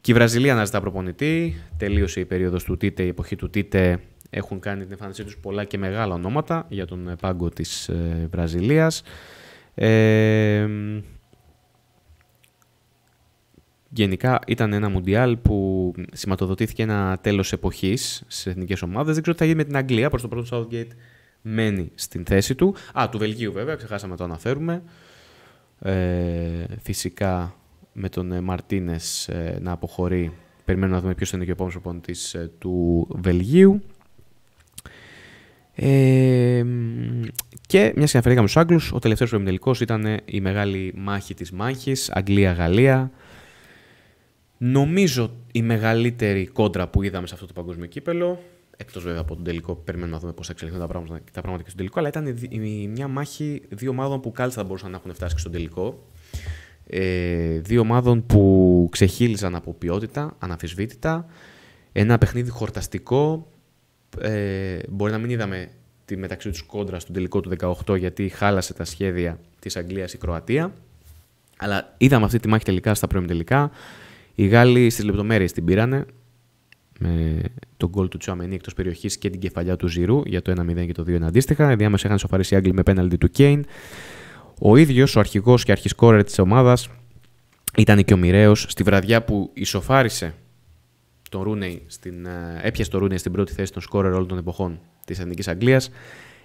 Και η Βραζιλία αναζητά προπονητή. Τελείωσε η περίοδος του Τίτε, η εποχή του Τίτε. Έχουν κάνει την εμφάνισή τους πολλά και μεγάλα ονόματα για τον πάγκο της Βραζιλίας. Ε, Γενικά ήταν ένα Μουντιάλ που σηματοδοτήθηκε ένα τέλος εποχής στις εθνικές ομάδες. Δεν ξέρω τι θα γίνει με την Αγγλία, προς το πρώτο Southgate μένει στην θέση του. Α, του Βελγίου βέβαια, ξεχάσαμε να το αναφέρουμε. Ε, φυσικά με τον ε, Μαρτίνες ε, να αποχωρεί. Περιμένουμε να δούμε ποιος θα είναι και ο επόμενος προπονητής ε, του Βελγίου. Ε, και μιας και αναφερθήκαμε στους Άγγλους, ο τελευταίος τελικός ήταν η μεγάλη μάχη της μάχης Αγγλία-Γαλλία. Νομίζω η μεγαλύτερη κόντρα που είδαμε σε αυτό το παγκόσμιο κύπελο, εκτός βέβαια από τον τελικό, περιμένουμε να δούμε πώς θα εξελιχθούν τα πράγματα, τα πράγματα και στον τελικό, αλλά ήταν μια μάχη δύο ομάδων που κάλλιστα θα μπορούσαν να έχουν φτάσει και στον τελικό. Ε, δύο ομάδων που ξεχύλιζαν από ποιότητα, αναφυσβήτητα. Ένα παιχνίδι χορταστικό. Ε, μπορεί να μην είδαμε τη μεταξύ τους κόντρα στον τελικό του 18 γιατί χάλασε τα σχέδια της Αγγλίας η Κροατία. Αλλά είδαμε αυτή τη μάχη τελικά στα πρώιμη τελικά. Οι Γάλλοι στις λεπτομέρειες την πήρανε με τον γκολ του Τσουαμενί εκτός περιοχής και την κεφαλιά του Ζηρού για το 1-0 και το 2-1 αντίστοιχα. Διάμεσα είχαν σοφαρήσει οι Άγγλοι με πέναλτι του Κέιν. Ο ίδιος ο αρχηγός και αρχισκόρερ της ομάδας ήταν και ο Μοιραίος στη βραδιά που ισοφάρισε τον Ρούνεϊ στην, ε, έπιασε τον Ρούνεϊ στην πρώτη θέση των σκόρερ όλων των εποχών της Εθνικής Αγγλίας.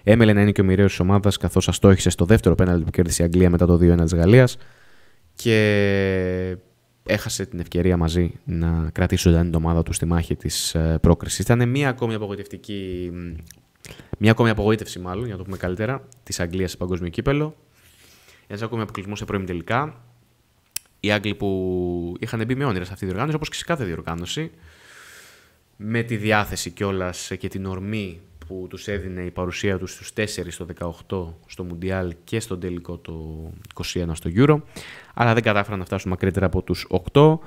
Έμελε να είναι και ο μοιραίος της ομάδας, καθώς αστόχησε στο δεύτερο πέναλτι που κέρδισε η Αγγλία μετά το 2-1 της Γαλλίας. Και έχασε την ευκαιρία μαζί να κρατήσουν την ομάδα του στη μάχη της ε, πρόκρισης. Ήταν μια ακόμη απογοητευτική. Μια ακόμη απογοήτευση, μάλλον, για να το πούμε καλύτερα, της Αγγλίας σε παγκόσμιο κύπελο. Ένας ακόμη αποκλεισμός σε πρώιμη τελικά. Οι Άγγλοι που είχαν μπει με όνειρα σε αυτή τη διοργάνωση, όπως και σε κάθε διοργάνωση, με τη διάθεση κιόλας και την ορμή που τους έδινε η παρουσία τους στους 4 στο 18 στο Μουντιάλ και στον τελικό το 21 στο Euro, αλλά δεν κατάφεραν να φτάσουν μακρύτερα από τους 8.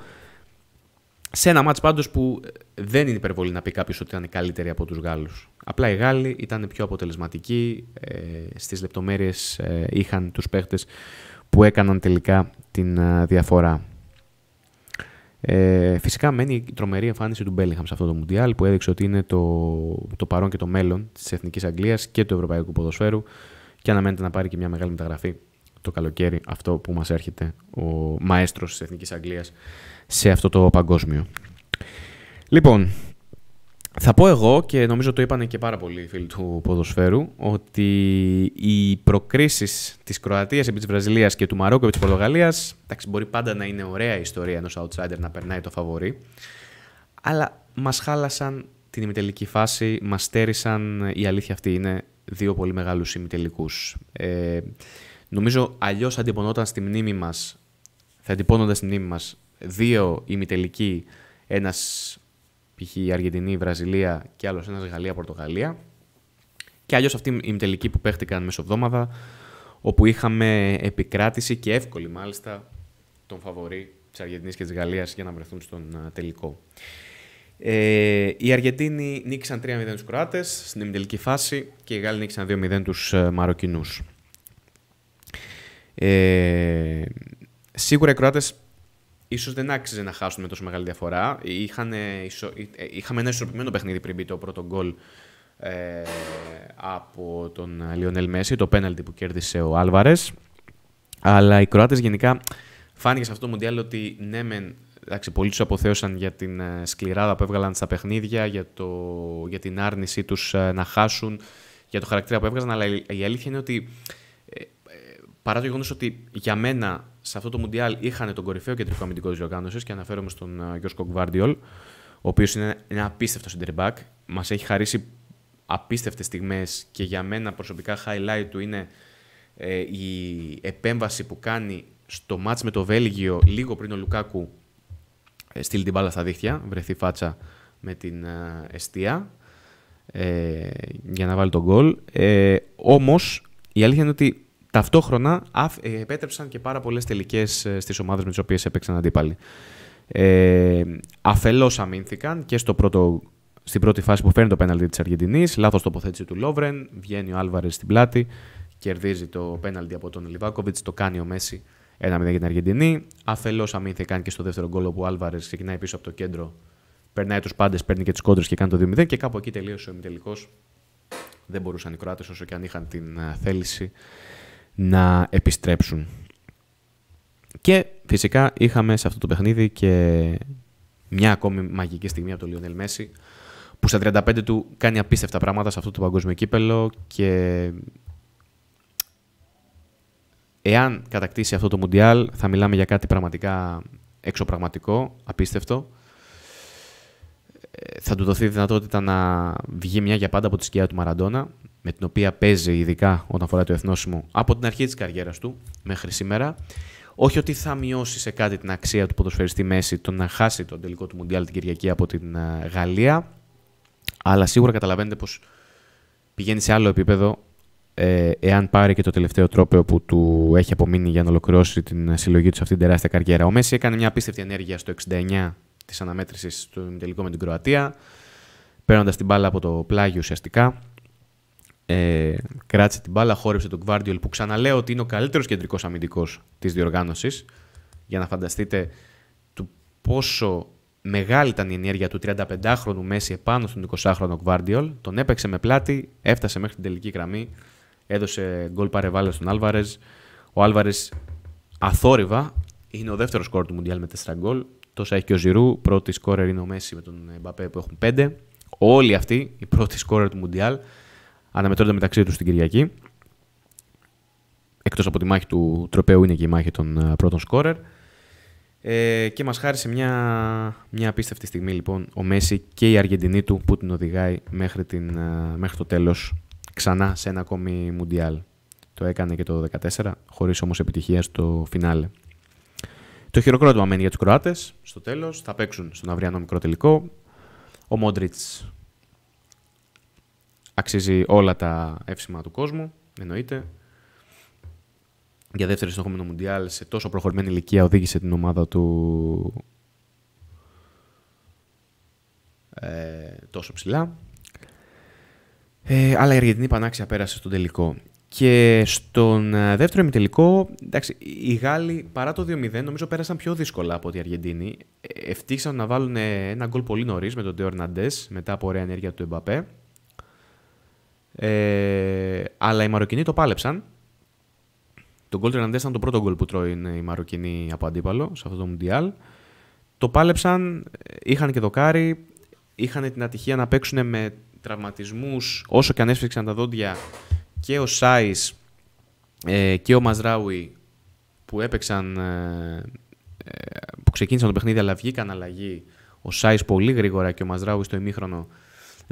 Σε ένα μάτς πάντως που δεν είναι υπερβολή να πει κάποιος ότι ήταν καλύτεροι από τους Γάλλους. Απλά οι Γάλλοι ήταν πιο αποτελεσματικοί, ε, στις λεπτομέρειες ε, είχαν τους παίχτες που έκαναν τελικά την ε, διαφορά. Ε, φυσικά μένει η τρομερή εμφάνιση του Μπέλιχαμ σε αυτό το Μουντιάλ που έδειξε ότι είναι το, το παρόν και το μέλλον της Εθνικής Αγγλίας και του Ευρωπαϊκού Ποδοσφαίρου και αναμένεται να πάρει και μια μεγάλη μεταγραφή το καλοκαίρι αυτό που μας έρχεται ο μαέστρος της Εθνικής Αγγλίας σε αυτό το παγκόσμιο. Λοιπόν, θα πω εγώ, και νομίζω το είπανε και πάρα πολλοί φίλοι του ποδοσφαίρου, ότι οι προκρίσεις της Κροατίας επί της Βραζιλίας και του Μαρόκου επί της Πορτογαλίας. Εντάξει, μπορεί πάντα να είναι ωραία η ιστορία ενός outsider να περνάει το φαβορή. Αλλά μας χάλασαν την ημιτελική φάση, μας στέρισαν. Η αλήθεια αυτή είναι δύο πολύ μεγάλους ημιτελικούς. Ε, νομίζω αλλιώς αντιπονόταν στη μνήμη μας, θα αντιπώνονταν στη μνήμη μας δύο ημιτελικοί, ένας π.χ. η Αργεντινή, Βραζιλία και άλλος ένας Γαλλία-Πορτογαλία. Και αλλιώς αυτή η τελική που παίχτηκαν μεσοβδόμαδα, όπου είχαμε επικράτηση και εύκολη μάλιστα τον φαβορή της Αργεντινής και της Γαλλίας για να βρεθούν στον τελικό. Ε, οι Αργεντίνοι νίκησαν 3-0 τους Κροάτες στην ημιτελική φάση και οι Γάλλοι νίκησαν 2-0 τους ε, Μαροκινούς. Ε, σίγουρα οι Κροάτες Σω δεν άξιζε να χάσουν με τόσο μεγάλη διαφορά. Ε, ε, είχαμε ένα ισορροπημένο παιχνίδι πριν μπει το πρώτο γκολ ε, από τον ε, Λιονέλ Μέση, το πέναλτι που κέρδισε ο Άλβαρες. Αλλά οι Κροάτες γενικά φάνηκε σε αυτό το μοντέλο ότι ναι, μεν. Εντάξει, πολλοί τους αποθέωσαν για την σκληράδα που έβγαλαν στα παιχνίδια, για, το, για την άρνησή τους να χάσουν, για το χαρακτήρα που έβγαζαν. Αλλά η αλήθεια είναι ότι παρά το γεγονός ότι για μένα σε αυτό το Μουντιάλ είχαν τον κορυφαίο κεντρικό αμυντικό της οργάνωση και αναφέρομαι στον ε, Γιώργο Γκβάρντιολ, ο οποίος είναι ένα απίστευτο συντριμπάκ. Μας έχει χαρίσει απίστευτες στιγμές και για μένα προσωπικά highlight του είναι ε, η επέμβαση που κάνει στο μάτς με το Βέλγιο λίγο πριν ο Λουκάκου ε, στείλει την μπάλα στα δίχτυα, βρεθεί φάτσα με την εστία για να βάλει τον γκολ. Όμω, όμως η αλήθεια είναι ότι Ταυτόχρονα ε, επέτρεψαν και πάρα πολλές τελικές ε, στις ομάδες με τις οποίες έπαιξαν αντίπαλοι. Ε, αφελώς αμήνθηκαν και στο πρώτο, στην πρώτη φάση που φέρνει το πέναλτι της Αργεντινής, λάθος τοποθέτηση του Λόβρεν, βγαίνει ο Άλβαρες στην πλάτη, κερδίζει το πέναλτι από τον Λιβάκοβιτς, το κάνει ο Μέση 1-0 για την Αργεντινή. Αφελώς αμήνθηκαν και στο δεύτερο γκολ που ο Άλβαρες ξεκινάει πίσω από το κέντρο, περνάει τους πάντες, παίρνει και τι κόντρες και κάνει το 2-0 και κάπου εκεί τελείωσε ο ημιτελικός. Δεν μπορούσαν οι Κροάτες όσο και αν είχαν την ε, θέληση να επιστρέψουν. Και φυσικά είχαμε σε αυτό το παιχνίδι και μια ακόμη μαγική στιγμή από τον Λιονέλ Μέση που στα 35 του κάνει απίστευτα πράγματα σε αυτό το παγκόσμιο κύπελο και εάν κατακτήσει αυτό το Μουντιάλ θα μιλάμε για κάτι πραγματικά εξωπραγματικό, απίστευτο. Ε, θα του δοθεί δυνατότητα να βγει μια για πάντα από τη σκιά του Μαραντόνα με την οποία παίζει ειδικά όταν αφορά το εθνόσημο από την αρχή της καριέρας του μέχρι σήμερα. Όχι ότι θα μειώσει σε κάτι την αξία του ποδοσφαιριστή Μέση το να χάσει τον τελικό του Μουντιάλ την Κυριακή από την ε, Γαλλία, αλλά σίγουρα καταλαβαίνετε πως πηγαίνει σε άλλο επίπεδο ε, εάν πάρει και το τελευταίο τρόπαιο που του έχει απομείνει για να ολοκληρώσει την συλλογή του σε αυτήν την τεράστια καριέρα. Ο Μέση έκανε μια απίστευτη ενέργεια στο 69 της αναμέτρησης του τελικό με την Κροατία, παίρνοντας την μπάλα από το πλάγι ουσιαστικά, ε, κράτησε την μπάλα, χόρεψε τον Γκβάρντιολ που ξαναλέω ότι είναι ο καλύτερος κεντρικός αμυντικός της διοργάνωσης για να φανταστείτε του πόσο μεγάλη ήταν η ενέργεια του 35χρονου Μέση επάνω στον 20χρονο Γκβάρντιολ τον έπαιξε με πλάτη, έφτασε μέχρι την τελική γραμμή έδωσε γκολ παρεβάλλε στον Άλβαρες ο Άλβαρες αθόρυβα είναι ο δεύτερος σκόρ του Μουντιάλ με 4 γκολ τόσα έχει και ο Ζηρού, πρώτη σκόρερ είναι ο Μέση με τον Μπαπέ που έχουν 5 όλοι αυτοί οι πρώτοι σκόρερ του Μουντιάλ αναμετρώνται μεταξύ τους την Κυριακή. Εκτός από τη μάχη του τροπέου είναι και η μάχη των ε, πρώτων σκόρερ. Ε, και μας χάρισε μια, μια απίστευτη στιγμή λοιπόν ο Μέση και η Αργεντινή του που την οδηγάει μέχρι, την, ε, μέχρι το τέλος ξανά σε ένα ακόμη Μουντιάλ. Το έκανε και το 2014 χωρίς όμως επιτυχία στο φινάλε. Το χειροκρότημα μένει για τους Κροάτες στο τέλος. θα παίξουν στον αυριανό μικρό τελικό. Ο Μοντριτ. Αξίζει όλα τα εύσημα του κόσμου, εννοείται. Για δεύτερη συνεχόμενο Μουντιάλ σε τόσο προχωρημένη ηλικία οδήγησε την ομάδα του ε, τόσο ψηλά. Ε, αλλά η Αργεντινή Πανάξια πέρασε στον τελικό. Και στον ε, δεύτερο ημιτελικό, εντάξει, οι Γάλλοι παρά το 2-0 νομίζω πέρασαν πιο δύσκολα από ότι οι Αργεντίνοι. Ε, ευτύχησαν να βάλουν ένα γκολ πολύ νωρίς με τον Ντεόρναντε μετά από ωραία ενέργεια του Εμπαπέ. Ε, αλλά οι Μαροκινοί το πάλεψαν. Το γκολ ήταν το πρώτο γκολ που τρώει η Μαροκινή από αντίπαλο σε αυτό το Μουντιάλ. Το πάλεψαν, είχαν και δοκάρι, είχαν την ατυχία να παίξουν με τραυματισμούς όσο και αν έσφιξαν τα δόντια και ο Σάις ε, και ο Μαζράουι που έπαιξαν, ε, ε, που ξεκίνησαν το παιχνίδι αλλά βγήκαν αλλαγή. Ο Σάις πολύ γρήγορα και ο Μαζράουι στο ημίχρονο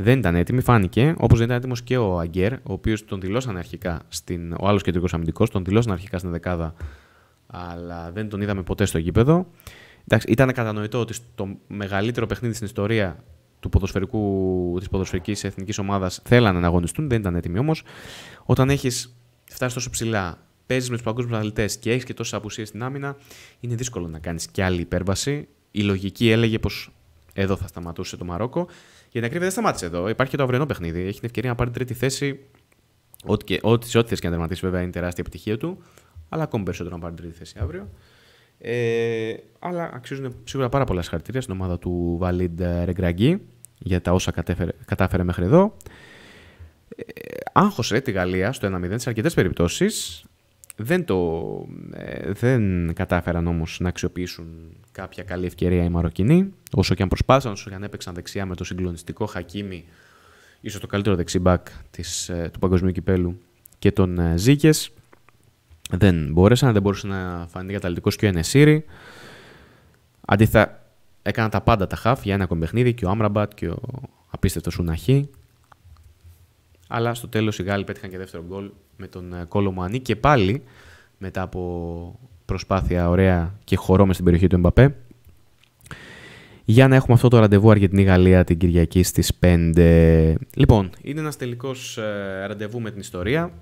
δεν ήταν έτοιμη, φάνηκε. Όπως δεν ήταν έτοιμος και ο Αγκέρ, ο οποίος τον δηλώσαν αρχικά στην. Ο άλλος κεντρικός αμυντικός, τον δηλώσαν αρχικά στην δεκάδα, αλλά δεν τον είδαμε ποτέ στο γήπεδο. Εντάξει, ήταν κατανοητό ότι στο μεγαλύτερο παιχνίδι στην ιστορία του ποδοσφαιρικού, της ποδοσφαιρικής εθνικής ομάδας θέλανε να αγωνιστούν, δεν ήταν έτοιμοι όμως. Όταν έχεις φτάσει τόσο ψηλά, παίζεις με τους παγκόσμιους αθλητές και έχεις και τόσες απουσίες στην άμυνα, είναι δύσκολο να κάνεις κι άλλη υπέρβαση. Η λογική έλεγε πως εδώ θα σταματούσε το Μαρόκο. Για την ακρίβεια δεν σταμάτησε εδώ. Υπάρχει και το αυριανό παιχνίδι. Έχει την ευκαιρία να πάρει τρίτη θέση. Ό,τι, ό,τι ό,τι και να τερματίσει, βέβαια, είναι τεράστια επιτυχία του. Αλλά ακόμη περισσότερο να πάρει τρίτη θέση αύριο. Ε, αλλά αξίζουν σίγουρα πάρα πολλά συγχαρητήρια στην ομάδα του Βαλίντ Ρεγκραγκή για τα όσα κατέφερε, κατάφερε μέχρι εδώ. Ε, άγχωσε τη Γαλλία στο 1-0 σε αρκετές περιπτώσεις. Δεν, ε, δεν κατάφεραν όμως να αξιοποιήσουν κάποια καλή ευκαιρία οι Μαροκινοί. Όσο και αν προσπάθησαν, όσο και αν έπαιξαν δεξιά με το συγκλονιστικό Χακίμη, ίσως το καλύτερο δεξιμπακ ε, του παγκοσμίου κυπέλου και τον ε, Ζήκες. Δεν μπόρεσαν, δεν μπορούσε να φανεί καταλητικός και ο Ενεσύρη. Αντίθετα, έκαναν τα πάντα τα χαφ για ένα ακόμη παιχνίδι και ο Άμραμπατ και ο απίστευτος Ουναχή. Αλλά στο τέλος οι Γάλλοι πέτυχαν και δεύτερο γκολ με τον ε, Κόλο Μανί και πάλι μετά από προσπάθεια ωραία και χορό στην περιοχή του Εμπαπέ. Για να έχουμε αυτό το ραντεβού Αργεντινή-Γαλλία την Κυριακή στις 5. Λοιπόν, είναι ένας τελικός ε, ραντεβού με την ιστορία.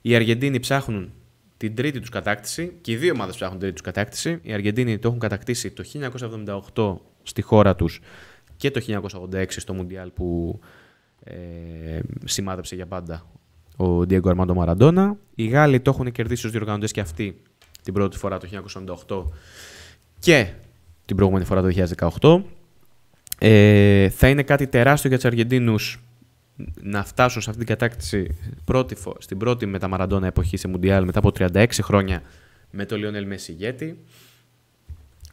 Οι Αργεντίνοι ψάχνουν την τρίτη τους κατάκτηση και οι δύο ομάδες ψάχνουν την τρίτη τους κατάκτηση. Οι Αργεντίνοι το έχουν κατακτήσει το 1978 στη χώρα τους και το 1986 στο Μουντιάλ που ε, σημάδεψε για πάντα ο Diego Armando Maradona. Οι Γάλλοι το έχουν κερδίσει ως διοργανωτές και αυτοί την πρώτη φορά το 1998 και την προηγούμενη φορά το 2018. Ε, θα είναι κάτι τεράστιο για τους Αργεντίνους να φτάσουν σε αυτήν την κατάκτηση πρώτη, στην πρώτη με εποχή σε Μουντιάλ μετά από 36 χρόνια με τον Λιόνελ Μέση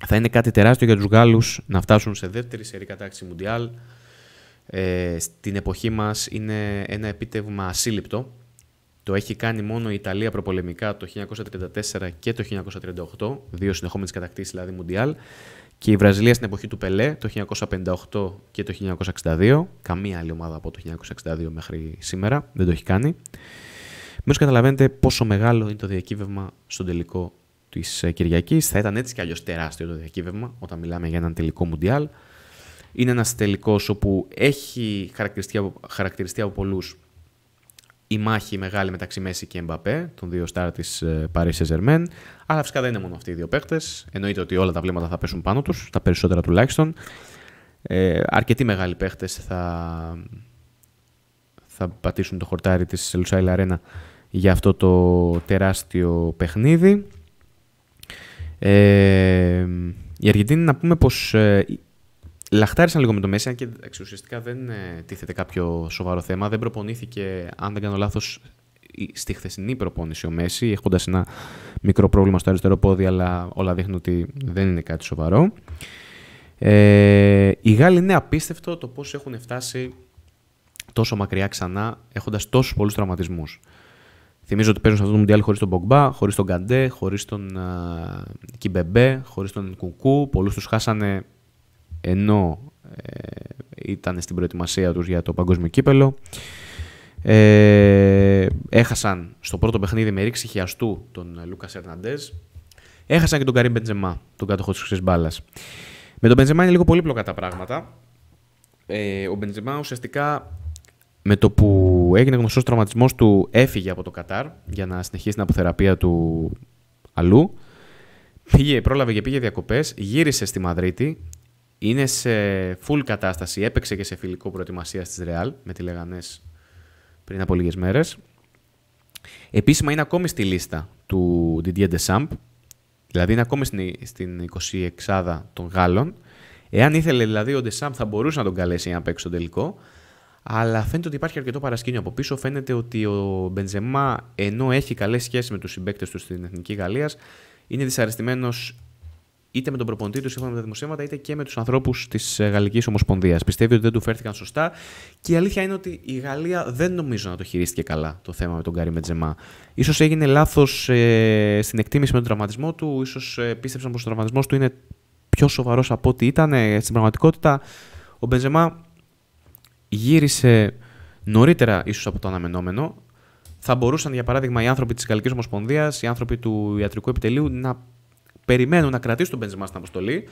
Θα είναι κάτι τεράστιο για τους Γάλλους να φτάσουν σε δεύτερη σερή κατάκτηση Μουντιάλ. Ε, στην εποχή μας είναι ένα επίτευγμα ασύλληπτο το έχει κάνει μόνο η Ιταλία προπολεμικά το 1934 και το 1938, δύο συνεχόμενες κατακτήσεις δηλαδή Μουντιάλ, και η Βραζιλία στην εποχή του Πελέ το 1958 και το 1962. Καμία άλλη ομάδα από το 1962 μέχρι σήμερα δεν το έχει κάνει. Μήπως καταλαβαίνετε πόσο μεγάλο είναι το διακύβευμα στον τελικό της ε, Κυριακής. Θα ήταν έτσι κι αλλιώς τεράστιο το διακύβευμα όταν μιλάμε για έναν τελικό Μουντιάλ. Είναι ένας τελικός όπου έχει χαρακτηριστεί, χαρακτηριστεί από πολλούς η μάχη μεγάλη μεταξύ Μέση και Μπαπέ, των δύο στάρ της ε, Paris Saint-Germain. Αλλά φυσικά δεν είναι μόνο αυτοί οι δύο παίκτες. Εννοείται ότι όλα τα βλέμματα θα πέσουν πάνω τους, τα περισσότερα τουλάχιστον. Ε, αρκετοί μεγάλοι παίχτε θα, θα πατήσουν το χορτάρι της Λουσάιλ Αρένα για αυτό το τεράστιο παιχνίδι. Ε, η Αργεντίνη να πούμε πως ε, λαχτάρισαν λίγο με το Μέση, αν και ουσιαστικά δεν ε, τίθεται κάποιο σοβαρό θέμα. Δεν προπονήθηκε, αν δεν κάνω λάθος, στη χθεσινή προπόνηση ο Μέση, έχοντας ένα μικρό πρόβλημα στο αριστερό πόδι, αλλά όλα δείχνουν ότι δεν είναι κάτι σοβαρό. Ε, οι Γάλλοι είναι απίστευτο το πώς έχουν φτάσει τόσο μακριά ξανά, έχοντας τόσους πολλούς τραυματισμούς. Θυμίζω ότι παίζουν σε αυτό το Μουντιάλ χωρίς τον Μπογκμπά, χωρίς τον Καντέ, χωρίς τον ε, Κιμπεμπέ, χωρίς τον Κουκού. Πολλούς τους χάσανε ενώ ε, ήταν στην προετοιμασία τους για το παγκόσμιο κύπελο. Ε, έχασαν στο πρώτο παιχνίδι με ρήξη χιαστού τον ε, Λούκας Ερναντές. Έχασαν και τον Καρύμ Μπεντζεμά, τον κατοχός της Χρυσής Μπάλας. Με τον Μπεντζεμά είναι λίγο πολύπλοκα τα πράγματα. ο Μπεντζεμά ουσιαστικά με το που έγινε γνωστός τραυματισμός του έφυγε από το Κατάρ για να συνεχίσει την αποθεραπεία του αλλού. πρόλαβε και πήγε διακοπές, γύρισε στη Μαδρίτη είναι σε full κατάσταση. Έπαιξε και σε φιλικό προετοιμασία της Ρεάλ με τη Λεγανές πριν από λίγες μέρες. Επίσημα είναι ακόμη στη λίστα του Didier Deschamps, δηλαδή είναι ακόμη στην 26 των Γάλλων. Εάν ήθελε δηλαδή ο Deschamps θα μπορούσε να τον καλέσει να παίξει τον τελικό, αλλά φαίνεται ότι υπάρχει αρκετό παρασκήνιο από πίσω. Φαίνεται ότι ο Μπεντζεμά, ενώ έχει καλές σχέσεις με τους συμπαίκτες του στην Εθνική Γαλλίας, είναι δυσαρεστημένος είτε με τον προπονητή του σύμφωνα με τα δημοσίευματα, είτε και με τους ανθρώπους της ε, Γαλλικής Ομοσπονδίας. Πιστεύει ότι δεν του φέρθηκαν σωστά. Και η αλήθεια είναι ότι η Γαλλία δεν νομίζω να το χειρίστηκε καλά το θέμα με τον Καρή Μετζεμά. σω έγινε λάθος ε, στην εκτίμηση με τον τραυματισμό του, ίσως ε, πίστεψαν πως ο τραυματισμός του είναι πιο σοβαρός από ό,τι ήταν. Ε, στην πραγματικότητα, ο Μπεντζεμά γύρισε νωρίτερα ίσως από το αναμενόμενο. Θα μπορούσαν, για παράδειγμα, οι άνθρωποι της Γαλλικής Ομοσπονδίας, οι άνθρωποι του ιατρικού επιτελείου να περιμένουν να κρατήσει τον Μπενζεμά στην αποστολή,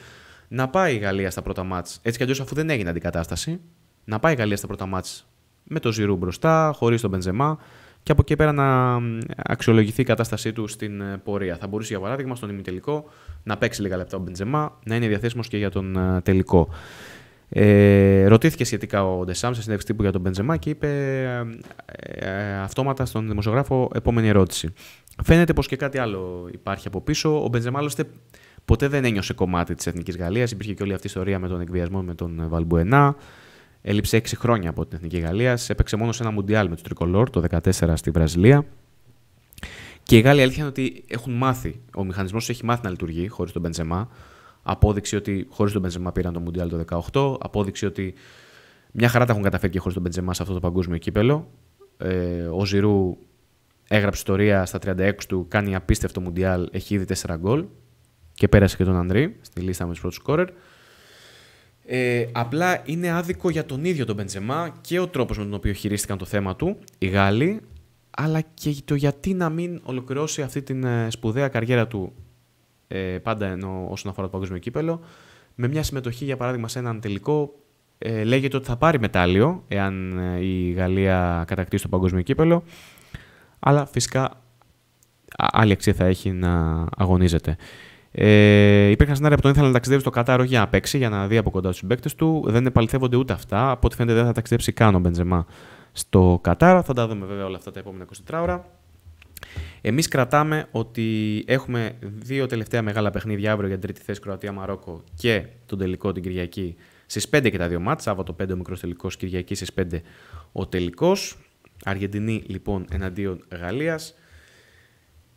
να πάει η Γαλλία στα πρώτα μάτς. Έτσι κι αλλιώς, αφού δεν έγινε αντικατάσταση, να πάει η Γαλλία στα πρώτα μάτς με το Ζιρού μπροστά, χωρίς τον Μπενζεμά και από εκεί πέρα να αξιολογηθεί η κατάστασή του στην ε, πορεία. Θα μπορούσε για παράδειγμα στον ημιτελικό να παίξει λίγα λεπτά ο Μπεντζεμά, να είναι διαθέσιμος και για τον ε, τελικό. Ε, ρωτήθηκε σχετικά ο Ντεσάμ σε συνέντευξη τύπου για τον Μπεντζεμά και είπε ε, αυτόματα στον δημοσιογράφο επόμενη ερώτηση. Φαίνεται πως και κάτι άλλο υπάρχει από πίσω. Ο Μπεντζεμά άλλωστε ποτέ δεν ένιωσε κομμάτι της Εθνικής Γαλλίας. Υπήρχε και όλη αυτή η ιστορία με τον εκβιασμό με τον Βαλμπουενά. Έλειψε 6 χρόνια από την Εθνική Γαλλίας. Έπαιξε μόνο σε ένα μουντιάλ με τους Τρικολόρ το 2014 στη Βραζιλία. Και οι Γάλλοι αλήθεια είναι ότι έχουν μάθει. Ο μηχανισμός έχει μάθει να λειτουργεί χωρίς τον Μπεντζεμά. Απόδειξη ότι χωρίς τον Μπεντζεμά πήραν το Μουντιάλ το 18. Απόδειξη ότι μια χαρά τα έχουν καταφέρει και χωρίς τον Μπεντζεμά σε αυτό το παγκόσμιο κύπελο. Ε, ο Ζηρού έγραψε ιστορία στα 36 του, κάνει απίστευτο μουντιάλ, έχει ήδη 4 γκολ και πέρασε και τον Ανδρή στη λίστα με τους πρώτους σκόρερ. Ε, απλά είναι άδικο για τον ίδιο τον Μπεντζεμά και ο τρόπος με τον οποίο χειρίστηκαν το θέμα του η Γάλλοι, αλλά και το γιατί να μην ολοκληρώσει αυτή την ε, σπουδαία καριέρα του ε, πάντα ενώ όσον αφορά το παγκόσμιο κύπελο, με μια συμμετοχή για παράδειγμα σε έναν τελικό ε, λέγεται ότι θα πάρει μετάλλιο εάν ε, η Γαλλία κατακτήσει το παγκόσμιο κύπελο αλλά φυσικά άλλη αξία θα έχει να αγωνίζεται. Ε, υπήρχαν σενάρια που τον ήθελαν να ταξιδέψει στο Κατάρο για να παίξει, για να δει από κοντά τους παίκτε του. Δεν επαληθεύονται ούτε αυτά. Από ό,τι φαίνεται δεν θα ταξιδέψει καν ο Μπεντζεμά στο Κατάρο. Θα τα δούμε βέβαια όλα αυτά τα επόμενα 24 ώρα. Εμείς κρατάμε ότι έχουμε δύο τελευταία μεγάλα παιχνίδια αύριο για την τρίτη θέση Κροατία-Μαρόκο και τον τελικό την Κυριακή στις 5 και τα δύο μάτσα. Σάββατο 5 ο μικρός τελικός, Κυριακή στις 5 ο τελικός. Αργεντινή λοιπόν εναντίον Γαλλίας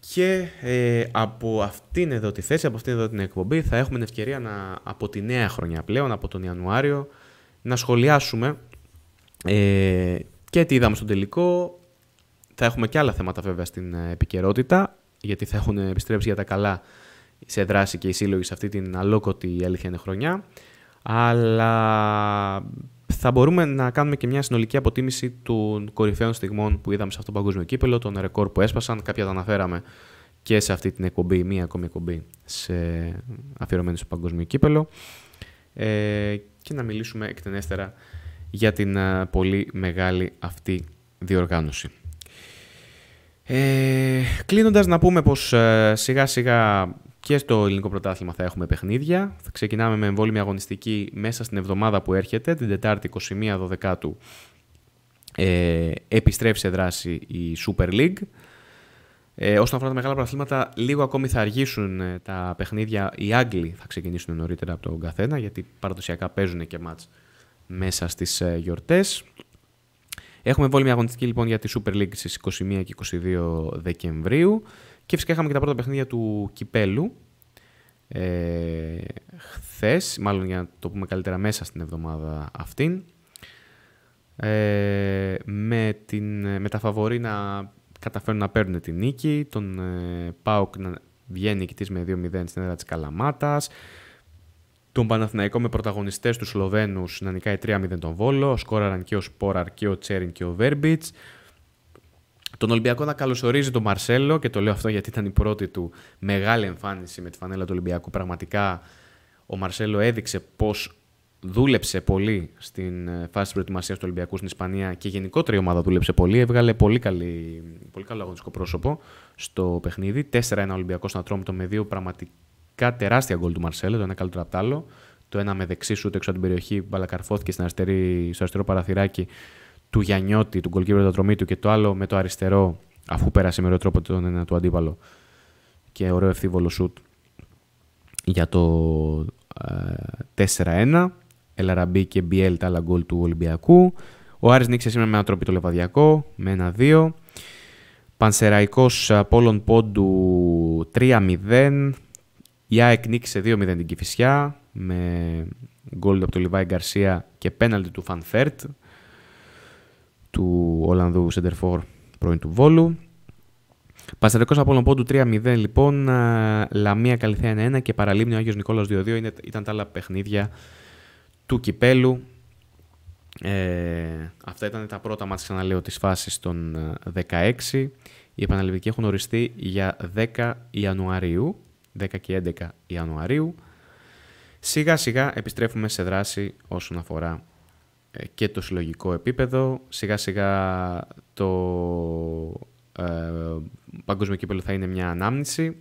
και ε, από αυτήν εδώ τη θέση, από αυτήν εδώ την εκπομπή θα έχουμε την ευκαιρία να, από τη νέα χρονιά πλέον, από τον Ιανουάριο να σχολιάσουμε ε, και τι είδαμε στο τελικό θα έχουμε και άλλα θέματα βέβαια στην επικαιρότητα γιατί θα έχουν επιστρέψει για τα καλά σε δράση και οι σύλλογοι σε αυτή την αλόκοτη αλήθεια είναι χρονιά αλλά θα μπορούμε να κάνουμε και μια συνολική αποτίμηση των κορυφαίων στιγμών που είδαμε σε αυτό το παγκόσμιο κύπελο, των ρεκόρ που έσπασαν. Κάποια τα αναφέραμε και σε αυτή την εκπομπή, μία ακόμη εκπομπή σε αφιερωμένη στο παγκόσμιο κύπελο. Ε, και να μιλήσουμε εκτενέστερα για την πολύ μεγάλη αυτή διοργάνωση. Ε, κλείνοντας να πούμε πως ε, σιγά σιγά και στο ελληνικό πρωτάθλημα θα έχουμε παιχνίδια. Θα ξεκινάμε με εμβόλυμη αγωνιστική μέσα στην εβδομάδα που έρχεται, την Τετάρτη 21 21-12 Ε, επιστρέψει σε δράση η Super League. Ε, όσον αφορά τα μεγάλα πρωταθλήματα, λίγο ακόμη θα αργήσουν ε, τα παιχνίδια. Οι Άγγλοι θα ξεκινήσουν νωρίτερα από τον καθένα, γιατί παραδοσιακά παίζουν και μάτς μέσα στις ε, γιορτές. Έχουμε εμβόλυμη αγωνιστική λοιπόν για τη Super League στις 21 και 22 Δεκεμβρίου. Και φυσικά είχαμε και τα πρώτα παιχνίδια του Κυπέλου. Ε, Χθες, μάλλον για να το πούμε καλύτερα μέσα στην εβδομάδα αυτήν. Ε, με, την, με τα φαβορή να καταφέρουν να παίρνουν την νίκη. Τον ε, Πάοκ να βγαίνει νικητής με 2-0 στην έδρα της Καλαμάτας. Τον Παναθηναϊκό με πρωταγωνιστές του Σλοβαίνους να νικάει 3-0 τον Βόλο. Σκόραραν και ο Σπόραρ και ο Τσέριν και ο Βέρμπιτς. Τον Ολυμπιακό να καλωσορίζει τον Μαρσέλο και το λέω αυτό γιατί ήταν η πρώτη του μεγάλη εμφάνιση με τη φανέλα του Ολυμπιακού. Πραγματικά ο Μαρσέλο έδειξε πώ δούλεψε πολύ στην ε, φάση της προετοιμασίας του Ολυμπιακού στην Ισπανία και γενικότερα η ομάδα δούλεψε πολύ. Έβγαλε πολύ, καλή, πολύ καλό αγωνιστικό πρόσωπο στο παιχνίδι. 4-1 Ολυμπιακό στον Ατρόμητο με δύο πραγματικά τεράστια γκολ του Μαρσέλο, το ένα καλύτερο από το άλλο. Το ένα με δεξί σου, έξω από την περιοχή, μπαλακαρφώθηκε στην στο αριστερό παραθυράκι του Γιανιώτη, του goalkeeper του τρομίτου και το άλλο με το αριστερό, αφού πέρασε με ροτρόπο τον ένα του αντίπαλο και ωραίο ευθύβολο σουτ για το 4-1. Ε, Ελαραμπή και Μπιέλ τα άλλα γκολ του Ολυμπιακού. Ο Άρης νίξε σήμερα με ένα τρόπο το Λεβαδιακό με 1-2. Πανσεραϊκός ε, Πόλων Πόντου 3-0. Η ΑΕΚ νιξε 2 2-0 την Κηφισιά με γκολ από τον Λιβάη Γκαρσία και πέναλτι του Φανφέρτ του Ολλανδού Σεντερφόρ πρώην του βολου από Πασαρικός Απόλλων Πόντου 3-0 λοιπόν, Λαμία Καλυθέα 1-1 και Παραλίμνη ο Άγιος Νικόλαος 2-2 ήταν τα άλλα παιχνίδια του Κυπέλου. Ε, αυτά ήταν τα πρώτα μάτια ξαναλέω της φάσης των 16. Οι επαναληπτικοί έχουν οριστεί για 10 Ιανουαρίου, 10 και 11 Ιανουαρίου. Σιγά σιγά επιστρέφουμε σε δράση όσον αφορά ε, και το συλλογικό επίπεδο. Σιγά σιγά το ε, παγκόσμιο κύπελο θα είναι μια ανάμνηση.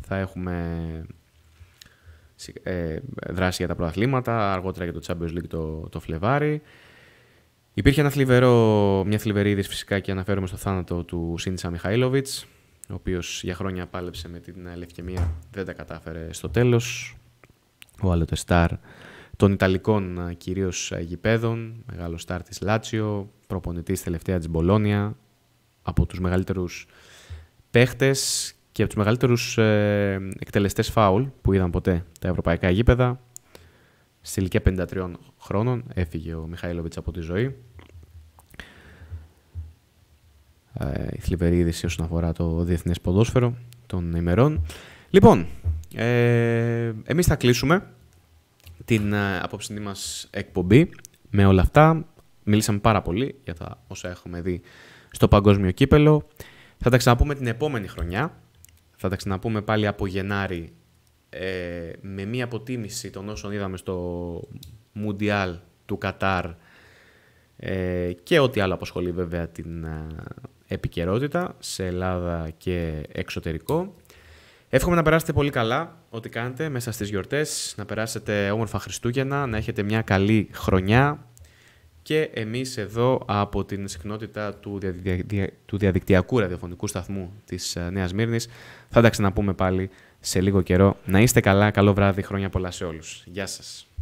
Θα έχουμε ε, δράση για τα προαθλήματα, αργότερα για το Champions League το, το Φλεβάρι. Υπήρχε ένα θλιβερό, μια θλιβερή είδηση φυσικά και αναφέρομαι στο θάνατο του Σίντσα Μιχαήλοβιτς, ο οποίος για χρόνια πάλεψε με την ελευκαιμία, δεν τα κατάφερε στο τέλος. Ο άλλο τεστάρ των Ιταλικών ε, κυρίως ε, γηπέδων, μεγάλο στάρ Λάτσιο, προπονητής τελευταία της Μπολόνια, από τους μεγαλύτερους πέχτες και από τους μεγαλύτερους εκτελεστέ εκτελεστές φάουλ που είδαν ποτέ τα ευρωπαϊκά γήπεδα. Στη ηλικία 53 χρόνων έφυγε ο Μιχαήλοβιτ από τη ζωή. Ε, η θλιβερή είδηση όσον αφορά το διεθνές ποδόσφαιρο των ημερών. Λοιπόν, ε, εμείς θα κλείσουμε την ε, απόψηνή μας εκπομπή. Με όλα αυτά μιλήσαμε πάρα πολύ για τα όσα έχουμε δει στο παγκόσμιο κύπελο. Θα τα ξαναπούμε την επόμενη χρονιά. Θα τα ξαναπούμε πάλι από Γενάρη ε, με μία αποτίμηση των όσων είδαμε στο Μουντιάλ του Κατάρ ε, και ό,τι άλλο αποσχολεί βέβαια την επικαιρότητα σε Ελλάδα και εξωτερικό. Εύχομαι να περάσετε πολύ καλά ό,τι κάνετε μέσα στις γιορτές, να περάσετε όμορφα Χριστούγεννα, να έχετε μια καλή χρονιά και εμείς εδώ από την συχνότητα του, του διαδικτυακού ραδιοφωνικού σταθμού της ε, Νέας Μύρνης θα τα ξαναπούμε πάλι σε λίγο καιρό. Να είστε καλά, καλό βράδυ, χρόνια πολλά σε όλους. Γεια σας.